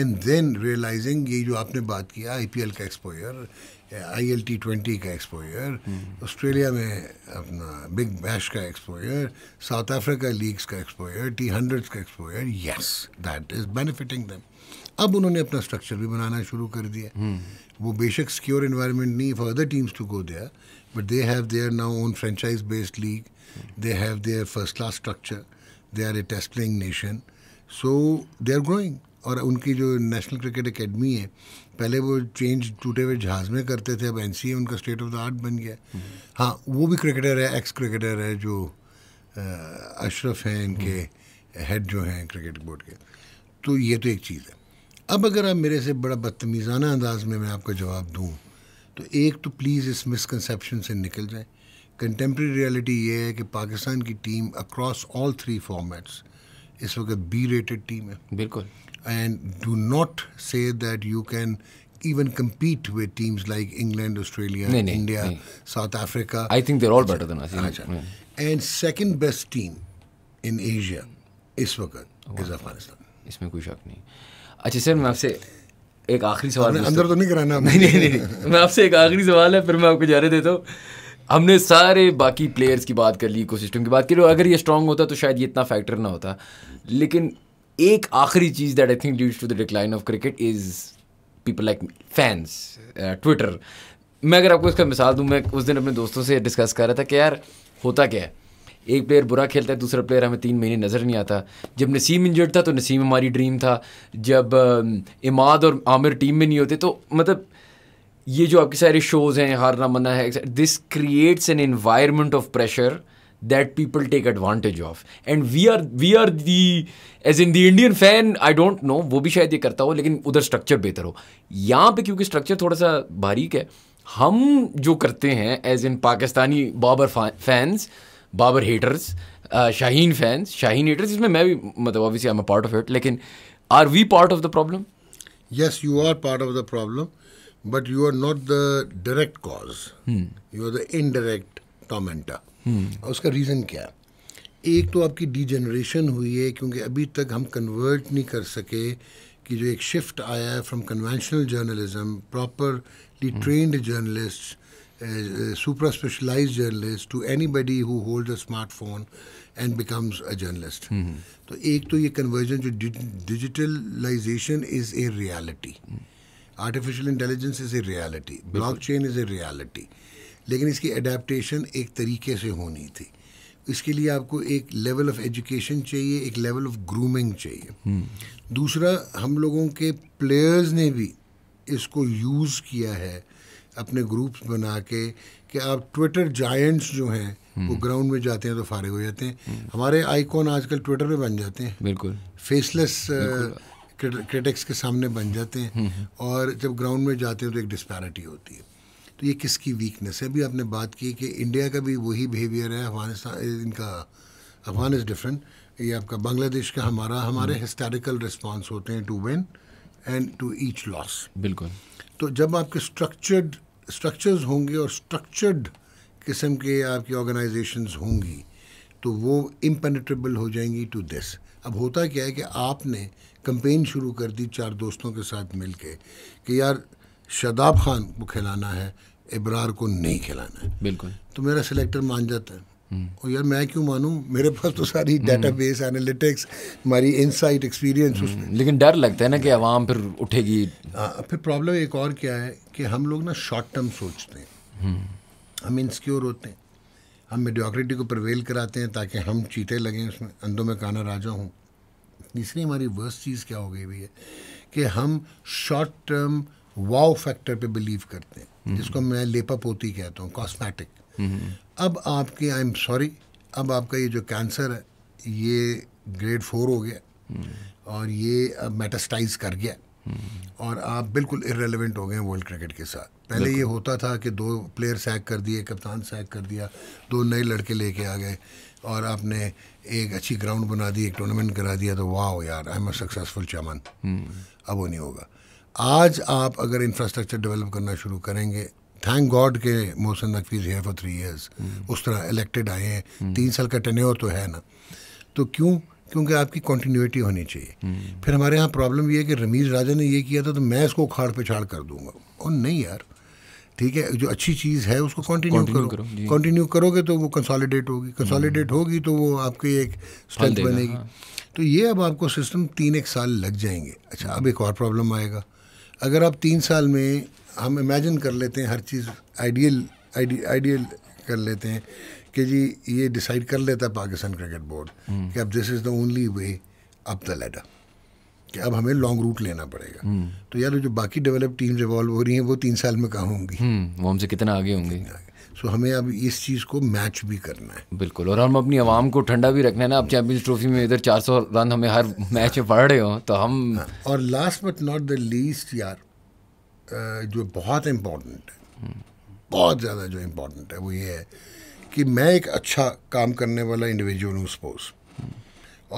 and then realising ये जो आपने बात किया आईपीएल का exposure I L T twenty का एक्सपोजर ऑस्ट्रेलिया में अपना बिग बैश का एक्सपोजर साउथ अफ्रीका लीग्स का एक्सपोजर टी हंड्रेड्स का exposure yes that is benefiting them अब उन्होंने अपना स्ट्रक्चर भी बनाना शुरू कर दिया वो बेशक सिक्योर इन्वायरमेंट नहीं for other teams to go there but they have their now own franchise based league they have their first class structure they are a test playing nation so they are growing और उनकी जो national cricket academy है पहले वो change टूटे हुए जहाज में करते थे अब एन उनका स्टेट ऑफ द आर्ट बन गया हाँ वो भी क्रिकेटर है एक्स क्रिकेटर है जो अशरफ हैं इनके हेड जो हैं क्रिकेट बोर्ड के तो ये तो एक चीज़ है अब अगर आप मेरे से बड़ा बदतमीज़ाना अंदाज में मैं आपका जवाब दूँ तो एक तो प्लीज़ इस मिसकनसप्शन से निकल जाए कंटेम्प्रेरी रियलिटी ये है कि पाकिस्तान की team across all three formats इस वक्त बी रेटेड टीम है बिल्कुल and do not say that you can even compete with teams like England, Australia, nee, nee, India, nee. South Africa. I think they're all better than us. Yeah. And second best team in Asia is, wakar, वक्त is Afghanistan. इसमें कोई शक नहीं अच्छा sir मैं आपसे एक आखिरी सवाल अंदर तो नहीं कराना नहीं नहीं नहीं, नहीं। मैं आपसे एक आखिरी सवाल है फिर मैं आपको जाने देता हूँ हमने सारे बाकी प्लेयर्स की बात कर ली इकोसिस्टम की बात करी और अगर ये स्ट्रांग होता तो शायद ये इतना फैक्टर ना होता लेकिन एक आखिरी चीज़ that I think dues to the decline of cricket is people like fans Twitter मैं अगर आपको इसका मिसाल दूँ मैं उस दिन अपने दोस्तों से डिस्कस कर रहा था कि यार होता क्या है एक प्लेयर बुरा खेलता है दूसरा प्लेयर हमें तीन महीने नज़र नहीं आता जब नसीम इंजर्ड था तो नसीम हमारी ड्रीम था जब um, इमाद और आमिर टीम में नहीं होते तो मतलब ये जो आपके सारे शोज़ हैं हारना मना है this creates an environment of pressure that people take advantage of and we are we are the as in the indian fan i don't know वो भी शायद ये करता हो लेकिन उधर स्ट्रक्चर बेहतर हो यहाँ पे क्योंकि स्ट्रक्चर थोड़ा सा बारीक है हम जो करते हैं as in Pakistani Babar fans Babar haters Shaheen fans Shaheen haters इसमें मैं भी मतलब obviously I am a part of it लेकिन are we part of the problem yes you are part of the problem but you are not the direct cause hmm. you are the indirect tormentor Hmm. उसका reason क्या है एक तो आपकी D generation हुई है क्योंकि अभी तक हम कन्वर्ट नहीं कर सके कि जो एक शिफ्ट आया है from conventional journalism properly trained journalist super specialise journalist to anybody who hold a smartphone and becomes a journalist तो एक तो ये कन्वर्जन जो digitalisation is a reality artificial intelligence is a reality block chain is a reality लेकिन इसकी adaptation एक तरीके से होनी थी इसके लिए आपको एक लेवल ऑफ एजुकेशन चाहिए एक लेवल ऑफ ग्रूमिंग चाहिए हम्म। दूसरा हम लोगों के प्लेयर्स ने भी इसको यूज़ किया है अपने ग्रुप्स बना के कि आप ट्विटर जायंट्स जो हैं हम्म। वो ग्राउंड में जाते हैं तो फारे हो जाते हैं हम्म। हमारे आइकॉन आजकल ट्विटर पे बन जाते हैं बिल्कुल फेसलेस uh, क्रिटिक्स के सामने बन जाते हैं और जब ग्राउंड में जाते हैं तो एक डिस्पैरिटी होती है तो ये किसकी वीकनेस है अभी आपने बात की कि इंडिया का भी वही बिहेवियर है अफगानिस्तान इनका अफगान इज़ डिफरेंट ये आपका बांग्लादेश का हमारा हमारे हिस्टोरिकल हम्म। रिस्पॉन्स होते हैं to win and to each loss बिल्कुल तो जब आपके स्ट्रक्चर्ड स्ट्रक्चर्स होंगे और स्ट्रक्चर्ड किस्म के आपकी ऑर्गेनाइजेशन होंगी तो वो इम्पेनिट्रेबल हो जाएंगी टू दिस अब होता क्या है कि आपने कंपेन शुरू कर दी चार दोस्तों के साथ मिल के कि यार शदाब खान को खिलाना है इबरार को नहीं खिलाना है बिल्कुल तो मेरा सिलेक्टर मान जाता है हम्म। और यार मैं क्यों मानूं मेरे पास तो सारी डाटा बेस एनालिटिक्स हमारी इनसाइट एक्सपीरियंस हम्म। उसमें लेकिन डर लगता है ना कि आवाम फिर उठेगी आ, हाँ, फिर प्रॉब्लम एक और क्या है कि हम लोग ना शॉर्ट टर्म सोचते हैं हम्म। हम इंसिक्योर होते हैं हम मेडियोक्रेटी को प्रवेल कराते हैं ताकि हम चीते लगें उसमें अंधों में काना राजा हूँ तीसरी हमारी वर्स्ट चीज़ क्या हो गई हुई है कि हम शॉर्ट टर्म वाओ फैक्टर पे बिलीव करते हैं हम्म। जिसको मैं लेपा होती कहता हूँ कॉस्मेटिक हम्म। अब आपकी आई एम सॉरी अब आपका ये जो कैंसर है ये ग्रेड फोर हो गया हम्म। और ये अब मेटास्टाइज कर गया और आप बिल्कुल इरेलीवेंट हो गए वर्ल्ड क्रिकेट के साथ पहले ये होता था कि दो प्लेयर सैक कर दिए कप्तान सैक कर दिया दो नए लड़के लेके आ गए और आपने एक अच्छी ग्राउंड बना दी एक टूर्नामेंट करा दिया तो वाह यार आई एम अ सक्सेसफुल चमन अब वो नहीं होगा आज आप अगर इंफ्रास्ट्रक्चर डेवलप करना शुरू करेंगे थैंक गॉड के Mohsin Naqvi here for three years उस तरह इलेक्टेड आए हैं hmm. तीन साल का टने तो है ना तो क्यों क्योंकि आपकी कॉन्टीन्यूटी होनी चाहिए hmm. फिर हमारे यहाँ प्रॉब्लम ये है कि रमीज राजा ने ये किया था तो मैं इसको उखाड़ पिछाड़ कर दूंगा और नहीं यार ठीक है जो अच्छी चीज़ है उसको कंटिन्यू करो कंटिन्यू करो, करोगे तो वो कंसोलिडेट होगी कंसोलिडेट hmm. होगी तो वो आपकी एक स्ट्रेंथ बनेगी हाँ। तो ये अब आपको सिस्टम तीन एक साल लग जाएंगे अच्छा अब एक और प्रॉब्लम आएगा अगर आप तीन साल में हम इमेजिन कर लेते हैं हर चीज़ आइडियल आइडियल कर लेते हैं कि जी ये डिसाइड कर लेता है पाकिस्तान क्रिकेट बोर्ड कि अब this is the only way up the ladder कि अब हमें लॉन्ग रूट लेना पड़ेगा हम्म। तो यार जो बाकी डेवलप टीम्स इवॉल्व हो रही हैं वो तीन साल में कहाँ होंगी हम्म, वो हमसे कितना आगे होंगे सो हमें अब इस चीज़ को मैच भी करना है बिल्कुल और हम अपनी आवाम को ठंडा भी रखना है ना अब चैम्पियंस ट्रॉफी में इधर 400 रन हमें हर मैच में पढ़ रहे हो तो हम हाँ, और last but not the least यार जो बहुत इम्पोर्टेंट है बहुत ज़्यादा जो इम्पोर्टेंट है वो ये है कि मैं एक अच्छा काम करने वाला इंडिविजुअल हूँ सपोज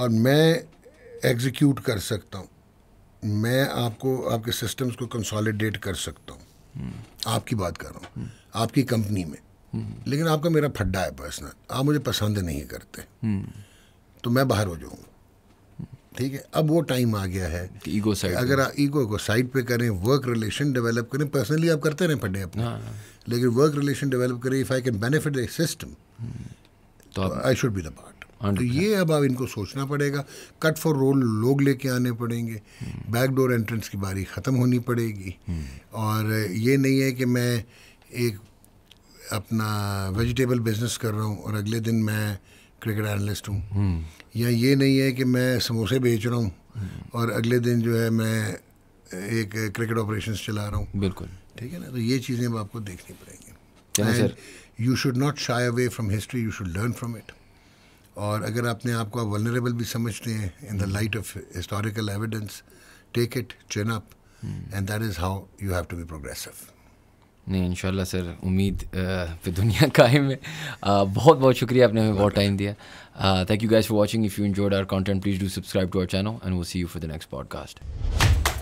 और मैं एग्जीक्यूट कर सकता हूँ मैं आपको आपके सिस्टम्स को कंसोलिडेट कर सकता हूँ आपकी बात कर रहा हूँ आपकी कंपनी में लेकिन आपका मेरा फड्डा है पर्सनल आप मुझे पसंद नहीं करते तो मैं बाहर हो जाऊंगा ठीक है अब वो टाइम आ गया है कि ईगो साइड अगर आप ईगो को साइड पे करें वर्क रिलेशन डेवलप करें पर्सनली आप करते रहें फड्डे अपने हाँ, हाँ। लेकिन वर्क रिलेशन डेवलप करें if I can benefit the system तो I should be the part तो ये अब आप इनको सोचना पड़ेगा कट फॉर रोल लोग लेके आने पड़ेंगे बैकडोर एंट्रेंस की बारी ख़त्म होनी पड़ेगी हम्म। और ये नहीं है कि मैं एक अपना वेजिटेबल बिजनेस कर रहा हूँ और अगले दिन मैं क्रिकेट एनालिस्ट हूँ हम्म। या ये नहीं है कि मैं समोसे बेच रहा हूँ और अगले दिन जो है मैं एक क्रिकेट ऑपरेशन चला रहा हूँ बिल्कुल ठीक है ना तो ये चीज़ें अब आपको देखनी पड़ेंगी you should not shy away from history you should learn from it और अगर आपने आपको आप वनरेबल भी समझते हैं in the light of historical evidence take it chin up and that is how you have to be progressive नहीं in sir उम्मीद पे दुनिया कायम है बहुत बहुत शुक्रिया आपने हमें बहुत टाइम दिया thank you guys for watching if you enjoyed our content please do subscribe to our channel and we'll see you for the next podcast